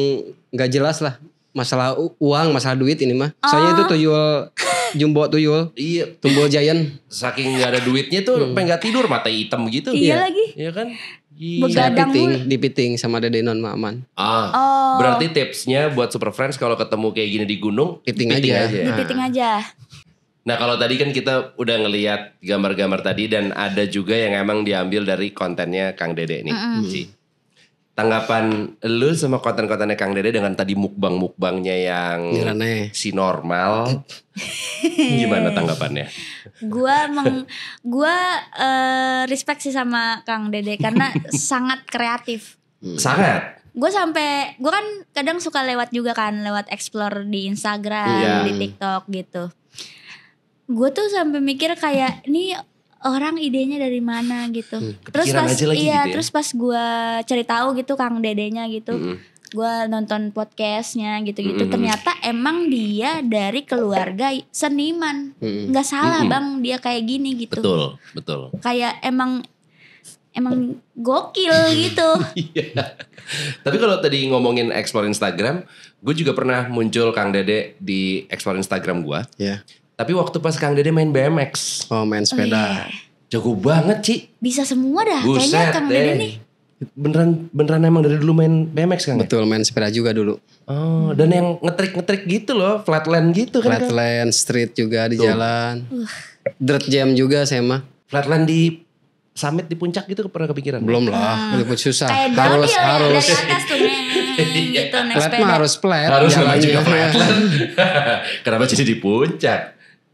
nggak jelas lah masalah uang, masalah duit ini mah. Oh. Soalnya itu oh. tuyul jumbo tuyul. Iya. tumbuh giant. Saking gak ada duitnya tuh hmm. pengen gak tidur mata hitam gitu. Iya, iya. lagi. Iya kan? Begadang piting, dipiting sama Dede Non aman. Ah. Oh. Berarti tipsnya buat Super Friends kalau ketemu kayak gini di gunung, piting, piting aja. aja. Dipiting aja. Nah kalau tadi kan kita udah ngeliat gambar-gambar tadi dan ada juga yang emang diambil dari kontennya Kang Dede nih. Mm -hmm. Tanggapan lu sama konten-kontennya Kang Dede dengan tadi mukbang-mukbangnya yang si normal, gimana tanggapannya? gua meng, gua uh, respect sih sama Kang Dede karena sangat kreatif. Hmm. Sangat gue sampai gue kan kadang suka lewat juga kan lewat explore di Instagram yeah. di TikTok gitu gue tuh sampai mikir kayak ini orang idenya dari mana gitu. Hmm, terus pas aja lagi iya, gitu ya? terus pas gue cari tahu gitu Kang Dedenya gitu. Hmm. Gue nonton podcastnya gitu-gitu. Hmm. Ternyata emang dia dari keluarga seniman. Hmm. Nggak salah hmm. bang dia kayak gini gitu. Betul, betul. Kayak emang emang gokil gitu. Iya. Tapi kalau tadi ngomongin explore Instagram, gue juga pernah muncul Kang Dede di explore Instagram gue. Yeah tapi waktu pas Kang Dede main BMX. Oh main oh, sepeda. Oh, iya. Jago banget Ci. Bisa semua dah. Buset, Kayaknya Kang Dede eh. nih. Beneran beneran emang dari dulu main BMX kan? Ya? Betul main sepeda juga dulu. Oh, dan yang ngetrik-ngetrik gitu loh, flatland gitu kan. Flatland, kan? street juga di Tuh. jalan. Uh. Dirt jam juga saya mah. Flatland di summit di puncak gitu pernah kepikiran? Belum lah, hmm. lebih ah. susah. Kayak harus ya, harus dari atas tuh iya. gitu Harus flat, harus iya, iya. juga flat. Kenapa jadi di puncak?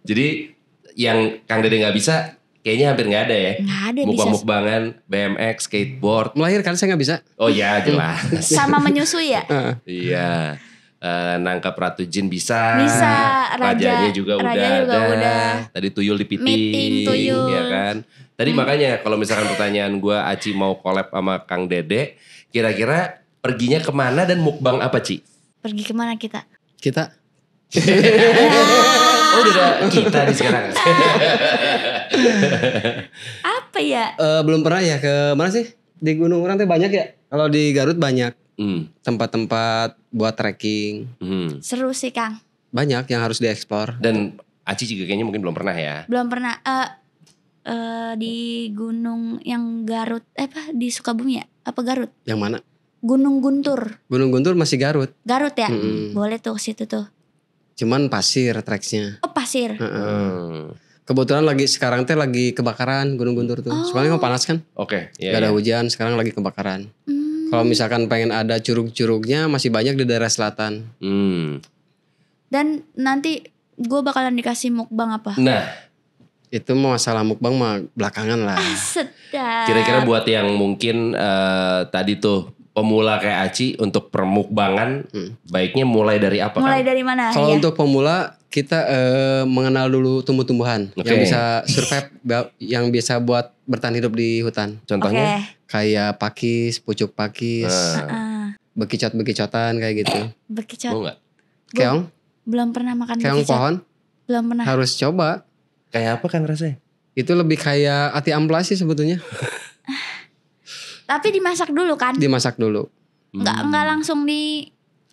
Jadi yang Kang Dede nggak bisa kayaknya hampir nggak ada ya. Nggak ada. Mukbang-mukbangan, BMX, skateboard. Melahirkan saya nggak bisa. Oh iya jelas. Sama menyusui ya. iya. Uh, eh, nangkap ratu jin bisa, bisa raja, rajanya juga raja udah juga ada. Udah. Tadi tuyul di piting, Meeting, tuyul. ya kan. Tadi hmm. makanya kalau misalkan pertanyaan gue Aci mau collab sama Kang Dede, kira-kira perginya kemana dan mukbang apa Ci? Pergi kemana kita? Kita. Oh udah ada kita nih sekarang. Apa ya? Uh, belum pernah ya ke mana sih? Di Gunung Urang banyak ya? Kalau di Garut banyak hmm. tempat-tempat hmm. buat trekking. Hmm. Seru sih Kang. Banyak yang harus dieksplor. Dan Aci juga kayaknya mungkin belum pernah ya? Belum pernah. Uh, uh, di gunung yang Garut, eh apa di Sukabumi ya? Apa Garut? Yang mana? Gunung Guntur. Gunung Guntur masih Garut. Garut ya, mm -hmm. boleh tuh situ tuh. Cuman pasir tracksnya. Oh pasir. Uh -uh. Kebetulan lagi sekarang teh lagi kebakaran Gunung Guntur tuh. Oh. Soalnya mau panas kan? Oke. Okay. Iya, yeah, Gak ada yeah. hujan, sekarang lagi kebakaran. Hmm. Kalau misalkan pengen ada curug-curugnya masih banyak di daerah selatan. Hmm. Dan nanti gue bakalan dikasih mukbang apa? Nah itu mau masalah mukbang mah belakangan lah. Ah, sedap. Kira-kira buat yang mungkin uh, tadi tuh pemula kayak Aci untuk permukbangan hmm. baiknya mulai dari apa? Mulai kan? dari mana? Kalau ya? untuk pemula kita uh, mengenal dulu tumbuh-tumbuhan okay. yang bisa survive yang bisa buat bertahan hidup di hutan. Contohnya okay. kayak pakis, pucuk pakis, uh. bekicot-bekicotan kayak gitu. Bekicot. Bung, Keong? Belum pernah makan Keong bekicot. pohon? Belum pernah. Harus coba. Kayak apa kan rasanya? Itu lebih kayak ati amplas sih sebetulnya. Tapi dimasak dulu kan? Dimasak dulu. Enggak hmm. enggak langsung di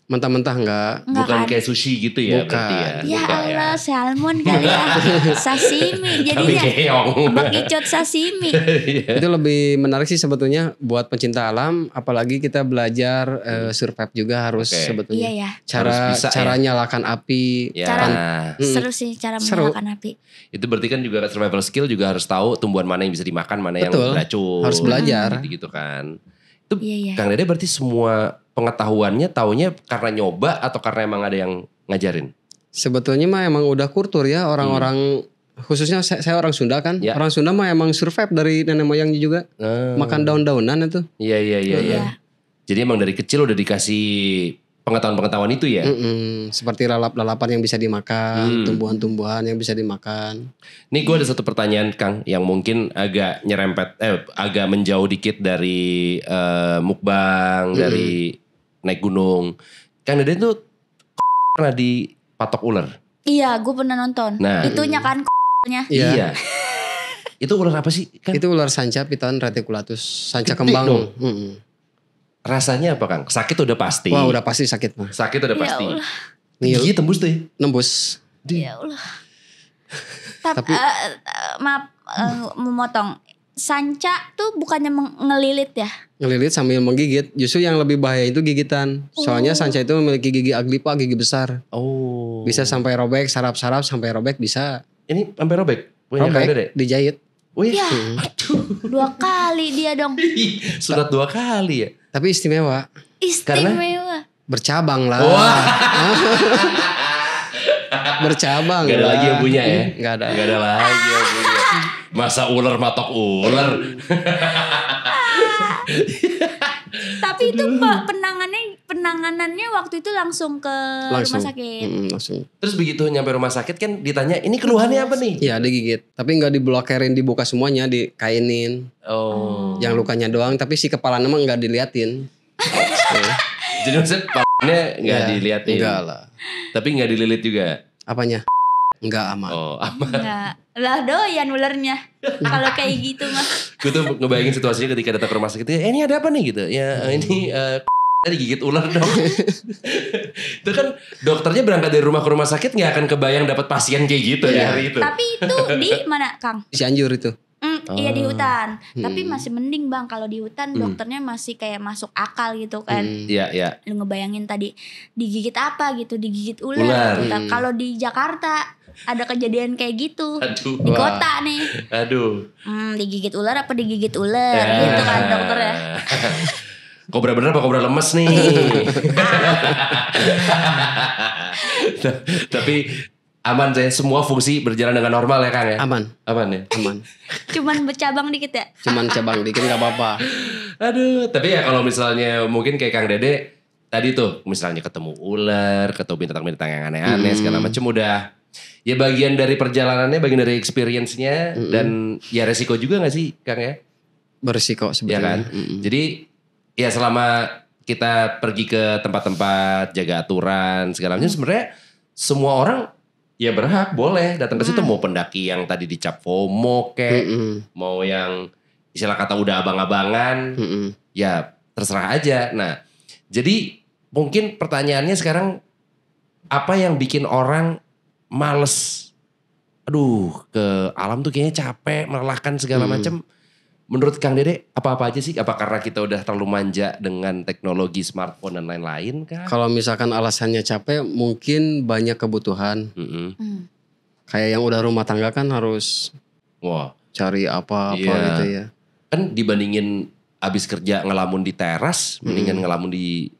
mentah-mentah enggak. enggak bukan kan. kayak sushi gitu ya bukan. berarti ya. Ya, ya? Allah, salmon kali ya. sashimi jadinya. Bekicot sashimi. Iya. Itu lebih menarik sih sebetulnya buat pencinta alam apalagi kita belajar uh, survive juga harus okay. sebetulnya. Iya, ya. Cara harus bisa, cara ya. nyalakan api. Ya. Cara hmm. hmm. seru sih cara seru. menyalakan api. Itu berarti kan juga survival skill juga harus tahu tumbuhan mana yang bisa dimakan, mana Betul. yang beracun. Harus belajar. hmm. gitu kan. Itu iya, iya. Kang Dede berarti semua pengetahuannya taunya karena nyoba atau karena emang ada yang ngajarin? Sebetulnya mah emang udah kultur ya orang-orang hmm khususnya saya, saya orang Sunda kan. Ya. Orang Sunda mah emang survive dari nenek moyangnya juga. Hmm. Makan daun-daunan itu. Iya, iya iya iya iya. Jadi emang dari kecil udah dikasih pengetahuan-pengetahuan itu ya. Mm-mm, seperti lalap-lalapan yang bisa dimakan, mm. tumbuhan-tumbuhan yang bisa dimakan. Nih gue ada satu pertanyaan Kang yang mungkin agak nyerempet, eh agak menjauh dikit dari uh, mukbang, Mm-mm. dari naik gunung. Kang Dede tuh pernah di patok ular. Iya, gue pernah nonton. Nah, itunya kan nya. Iya. iya. itu ular apa sih? Kan? Itu ular sanca piton reticulatus, sanca Gede kembang. Mm -mm. Rasanya apa Kang? Sakit udah pasti. Wah udah pasti sakit mah. Sakit udah ya pasti. Ya Gigi tembus tuh ya? Nembus. Ya Allah. Tapi Tapi uh, eh, eh, maaf uh, eh, memotong. Sanca tuh bukannya ngelilit ya? Ngelilit sambil menggigit. Justru yang lebih bahaya itu gigitan. Soalnya oh. sanca itu memiliki gigi aglipa, gigi besar. Oh. Bisa sampai robek, sarap-sarap sampai robek bisa. Ini sampai robek? Punya robek, ya? dijahit. Wih, ya, aduh. Dua kali dia dong. surat dua kali ya. Tapi istimewa. Istimewa. Karena bercabang lah. Wah. bercabang. Gak ada lah. lagi yang punya ya. Gak ada. Gak ada lagi yang punya. Masa ular matok ular. Tapi itu Pak penanganannya penanganannya waktu itu langsung ke langsung. rumah sakit. hmm, langsung. Terus begitu nyampe rumah sakit kan ditanya ini keluhannya iya. apa nih? ya digigit. Tapi nggak diblokirin dibuka semuanya dikainin. Oh. oh. Yang lukanya doang tapi si kepala emang nggak diliatin. Jadi maksudnya kepalanya nggak ya, diliatin. Enggak lah. Tapi nggak dililit juga. Apanya? Enggak aman. Oh, aman. Enggak. Lah doyan ulernya. Kalau kayak gitu mah. Gue tuh ngebayangin situasinya ketika datang ke rumah sakit, eh ini ada apa nih gitu. Ya hmm. ini uh, eh, tadi gigit ular dong. itu kan dokternya berangkat dari rumah ke rumah sakit nggak akan kebayang dapat pasien kayak gitu ya iya. hari itu. Tapi itu di mana Kang? Cianjur itu. Mm, oh. Iya di ah. hutan, hmm. tapi masih mending bang kalau di hutan hmm. dokternya masih kayak masuk akal gitu kan. Hmm. Iya hmm. iya. Lu ngebayangin tadi digigit apa gitu, digigit ular. ular. Gitu. Hmm. Kalau di Jakarta ada kejadian kayak gitu aduh, di kota wah. nih aduh hmm, digigit ular apa digigit ular ya. gitu kan dokter ya Kobra bener apa kobra lemes nih? Tapi aman saya semua fungsi berjalan dengan normal ya Kang ya? Aman. Aman ya? Aman. Cuman bercabang dikit ya? Cuman cabang dikit nggak apa-apa. Aduh, tapi ya kalau misalnya mungkin kayak Kang Dede tadi tuh misalnya ketemu ular, ketemu binatang-binatang yang aneh-aneh hmm. segala macam udah ya bagian dari perjalanannya, bagian dari experience-nya mm -hmm. dan ya resiko juga gak sih Kang ya? Beresiko ya sebenarnya. Ya kan? Mm -hmm. Jadi ya selama kita pergi ke tempat-tempat jaga aturan segala macam sebenarnya semua orang ya berhak boleh datang ke situ hmm. mau pendaki yang tadi dicap FOMO kayak mm -hmm. mau yang istilah kata udah abang-abangan mm -hmm. ya terserah aja nah jadi mungkin pertanyaannya sekarang apa yang bikin orang males. Aduh, ke alam tuh kayaknya capek, melelahkan segala hmm. macam. Menurut Kang Dede, apa-apa aja sih? Apa karena kita udah terlalu manja dengan teknologi smartphone dan lain-lain kan? Kalau misalkan alasannya capek, mungkin banyak kebutuhan. Mm -hmm. mm. Kayak yang udah rumah tangga kan harus Wah. cari apa-apa yeah. gitu ya. Kan dibandingin abis kerja ngelamun di teras, mm. mendingan hmm. ngelamun di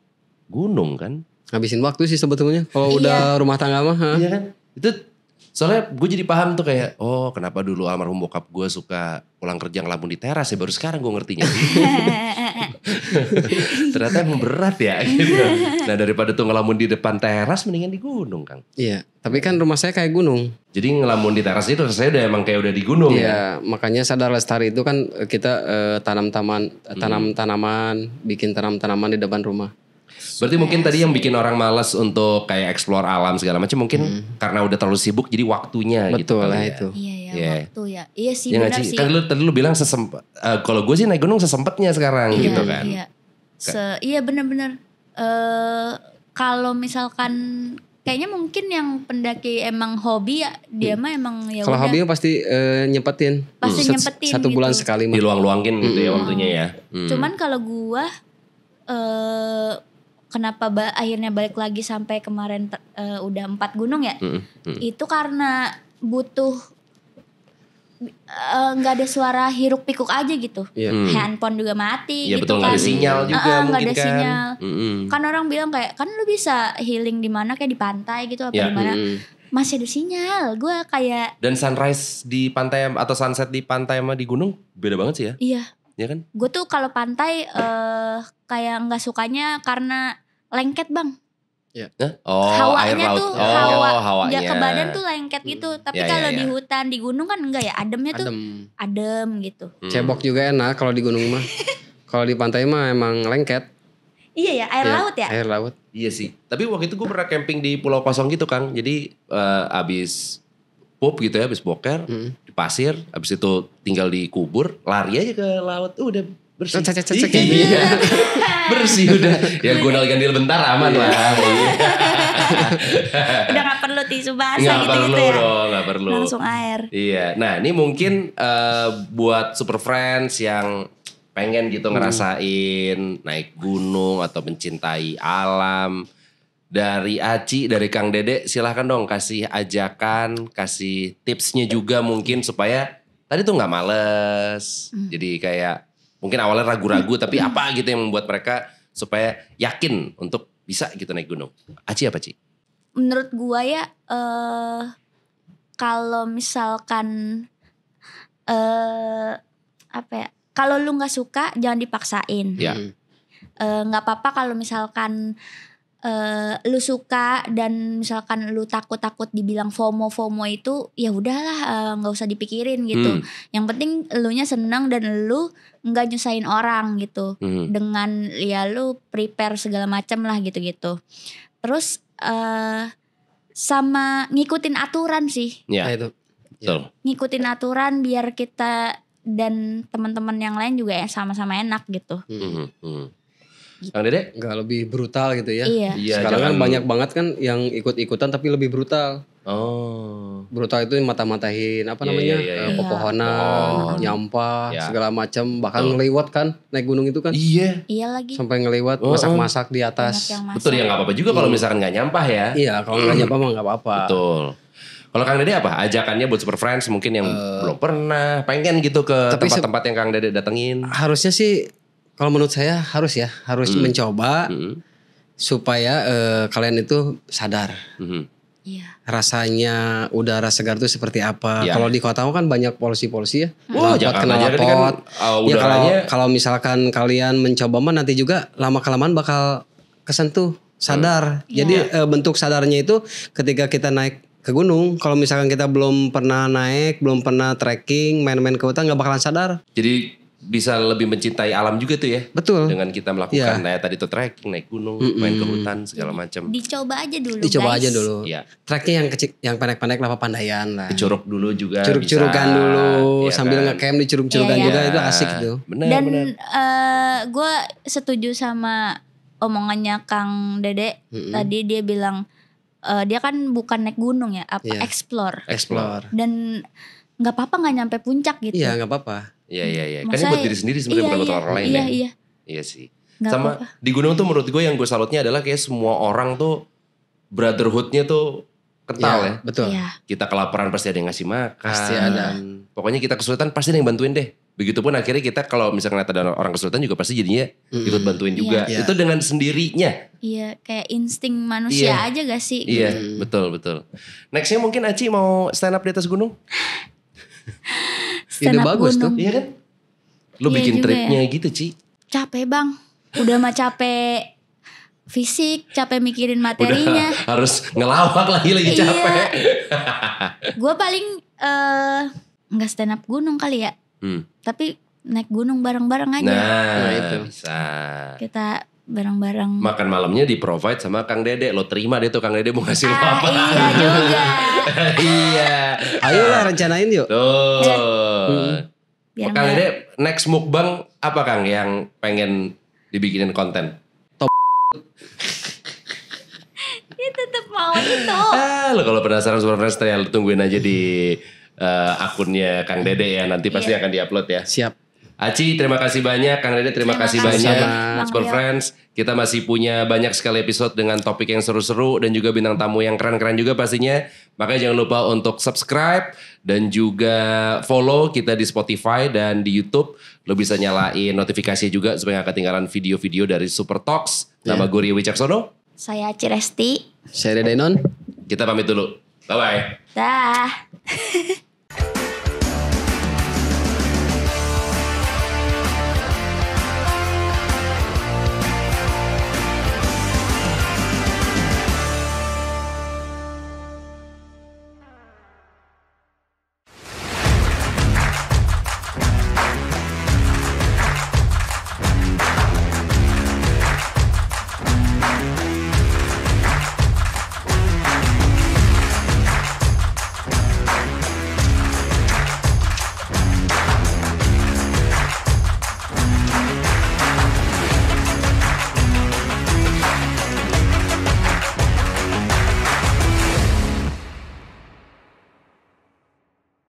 gunung kan? Habisin waktu sih sebetulnya kalau iya. udah rumah tangga mah. Iya kan? itu soalnya gue jadi paham tuh kayak oh kenapa dulu almarhum bokap gue suka pulang kerja ngelamun di teras ya baru sekarang gue ngertinya ternyata emang berat ya gitu. nah daripada tuh ngelamun di depan teras mendingan di gunung kang iya tapi kan rumah saya kayak gunung jadi ngelamun di teras itu saya udah emang kayak udah di gunung iya ya? makanya sadar lestari itu kan eh, kita uh, tanam taman eh, tanam hmm. tanaman bikin tanam tanaman di depan rumah Berarti yes. mungkin tadi yang bikin orang malas untuk kayak explore alam segala macam mungkin hmm. karena udah terlalu sibuk jadi waktunya gitu Betul gitu lah ya. itu. Iya ya, yeah. waktu ya. Iya sih ya, benar sih. Kan lu tadi lu bilang sesempat uh, eh, kalau gue sih naik gunung sesempatnya sekarang yeah, gitu kan. Iya. Se iya benar-benar uh, kalau misalkan kayaknya mungkin yang pendaki emang hobi ya dia hmm. mah emang ya kalau hobi pasti uh, eh, nyepetin pasti hmm. nyepetin satu gitu. bulan sekali diluang-luangin hmm. gitu ya hmm. waktunya ya hmm. cuman kalau gua uh, kenapa ba akhirnya balik lagi sampai kemarin uh, udah empat gunung ya mm -hmm. itu karena butuh eh, nggak uh, ada suara hiruk pikuk aja gitu yeah. hmm. handphone juga mati yeah, gitu betul, kan gak ada sinyal juga uh, mungkin gak ada kan sinyal. Mm -hmm. kan orang bilang kayak kan lu bisa healing di mana kayak di pantai gitu apa yeah. di mana mm -hmm. masih ada sinyal gue kayak dan sunrise di pantai atau sunset di pantai sama di gunung beda banget sih ya iya yeah. Iya kan? Gue tuh kalau pantai uh, kayak nggak sukanya karena lengket bang. Yeah. Iya. Oh, hawanya tuh oh, hawa hawanya. ke badan tuh lengket gitu. Hmm. Tapi yeah, kalau yeah, di di iya. hutan, di gunung kan enggak ya, ademnya adem. tuh adem gitu. Hmm. Cebok juga enak kalau di gunung mah. kalau di pantai mah emang lengket. Iya ya, air ya, laut ya. Air laut. Iya sih. Tapi waktu itu gue pernah camping di pulau kosong gitu, Kang. Jadi uh, abis pop gitu ya, abis boker, hmm. di pasir, abis itu tinggal di kubur, lari aja ke laut. udah bersih cek cek cek iya. bersih udah ya gue ganti bentar aman lah udah gak perlu tisu basah gitu, gitu perlu gitu ya dong, gak perlu langsung air iya nah ini mungkin uh, buat super friends yang pengen gitu hmm. ngerasain naik gunung atau mencintai alam dari Aci, dari Kang Dede, silahkan dong kasih ajakan, kasih tipsnya juga mungkin supaya tadi tuh nggak males, hmm. jadi kayak mungkin awalnya ragu-ragu tapi apa gitu yang membuat mereka supaya yakin untuk bisa gitu naik gunung. Aci apa Ci? Menurut gua ya uh, kalau misalkan uh, apa ya? Kalau lu nggak suka jangan dipaksain. Iya. Eh, nggak nggak uh, apa-apa kalau misalkan uh, lu suka dan misalkan lu takut-takut dibilang FOMO FOMO itu ya udahlah eh, nggak uh, usah dipikirin gitu. Hmm. Yang penting lu nya seneng dan lu nggak nyusahin orang gitu. Hmm. Dengan ya lu prepare segala macam lah gitu-gitu. Terus uh, sama ngikutin aturan sih. Ya. Itu. Ya. Ngikutin aturan biar kita dan teman-teman yang lain juga ya sama-sama enak gitu. Hmm. Hmm. hmm. Gitu. Kang Dede nggak lebih brutal gitu ya? Iya. iya. Sekarang jangan... kan banyak banget kan yang ikut-ikutan tapi lebih brutal. Oh. Brutal itu mata matahin apa yeah, iya, namanya? Yeah, iya, yeah, pepohonan, oh. nyampah, segala macam, bahkan oh. ngelewat kan naik gunung itu kan? Iya. Iya lagi. Sampai ngelewat oh. masak-masak di atas. Yang masak. Betul ya nggak apa-apa juga kalau misalkan nggak nyampah ya. Iya, kalau nggak nyampah mah nggak apa-apa. Betul. Kalau Kang Dede apa? Ajakannya buat Super Friends mungkin yang uh, belum pernah, pengen gitu ke tempat-tempat yang Kang Dede datengin. Harusnya sih kalau menurut saya harus ya, harus hmm. mencoba hmm. supaya uh, kalian itu sadar. Hmm. Iya. Rasanya udara segar itu seperti apa? Ya. Kalau di kota kan banyak polusi-polusi ya. Hmm. oh, Jakarta kena pot. Kan, uh, ya kalau misalkan kalian mencoba mah nanti juga lama kelamaan bakal kesentuh, sadar. Hmm. Iya. Jadi ya. bentuk sadarnya itu ketika kita naik ke gunung. Kalau misalkan kita belum pernah naik, belum pernah trekking, main-main ke hutan nggak bakalan sadar. Jadi bisa lebih mencintai alam juga tuh ya. Betul. Dengan kita melakukan ya. kayak ya tadi tuh trekking, naik gunung, mm -hmm. main ke hutan segala macam. Dicoba aja dulu. Dicoba guys. aja dulu. ya. Treknya yang kecil, yang pendek-pendek lah Pandayan lah. Dicuruk dulu juga. Curug-curugan dulu ya sambil kan? ngecamp di curug-curugan ya. Iya. juga itu asik tuh. Benar, Dan benar. Uh, eh, gue setuju sama omongannya Kang Dede mm -hmm. tadi dia bilang uh, dia kan bukan naik gunung ya, apa iya. yeah. explore. Explore. Dan nggak apa-apa nggak nyampe puncak gitu. Iya nggak apa-apa. Iya iya iya. Kan buat diri sendiri sebenarnya iya, bukan buat iya, orang lain iya, ya. Iya iya. sih. Gak Sama apa di gunung tuh menurut gue yang gue salutnya adalah kayak semua orang tuh brotherhoodnya tuh kental ya. ya. Betul. Ya. Kita kelaparan pasti ada yang ngasih makan. Pasti ada. Pokoknya kita kesulitan pasti ada yang bantuin deh. Begitupun akhirnya kita kalau misalnya ada orang kesulitan juga pasti jadinya mm. ikut bantuin iya. juga. Yeah. Itu dengan sendirinya. Iya, kayak insting manusia iya. aja gak sih? Iya, gitu. betul betul. Nextnya mungkin Aci mau stand up di atas gunung? Itu bagus gunung. tuh, iya kan? Lu iya bikin tripnya ya. gitu, Ci. Capek, Bang. Udah mah capek fisik, capek mikirin materinya. Udah, harus ngelawak lagi lagi iya. capek. Iya. gue paling eh uh, nggak stand up gunung kali ya. Hmm. Tapi naik gunung bareng-bareng aja. Nah, ya. itu bisa. Kita barang-barang makan malamnya di provide sama Kang Dede lo terima deh tuh Kang Dede mau ngasih ah, lo apa iya juga iya ayo lah rencanain yuk tuh eh, hmm. Kang Dede next mukbang apa Kang yang pengen dibikinin konten top dia ya, tetep mau itu ah, lo kalau penasaran fresh trial tungguin aja di uh, akunnya Kang Dede ya nanti pasti yeah. akan diupload ya siap Aci terima kasih banyak, Kang Reda terima, terima kasih, kasih banyak, sama. Sport Friends. Kita masih punya banyak sekali episode dengan topik yang seru-seru dan juga bintang tamu yang keren-keren juga pastinya. Makanya jangan lupa untuk subscribe dan juga follow kita di Spotify dan di YouTube. Lo bisa nyalain notifikasi juga supaya gak ketinggalan video-video dari Super Talks. Nama iya. gue Rio Wicaksono. Saya Aci Resti. Saya Reda Inon. Kita pamit dulu. Bye-bye. Dah.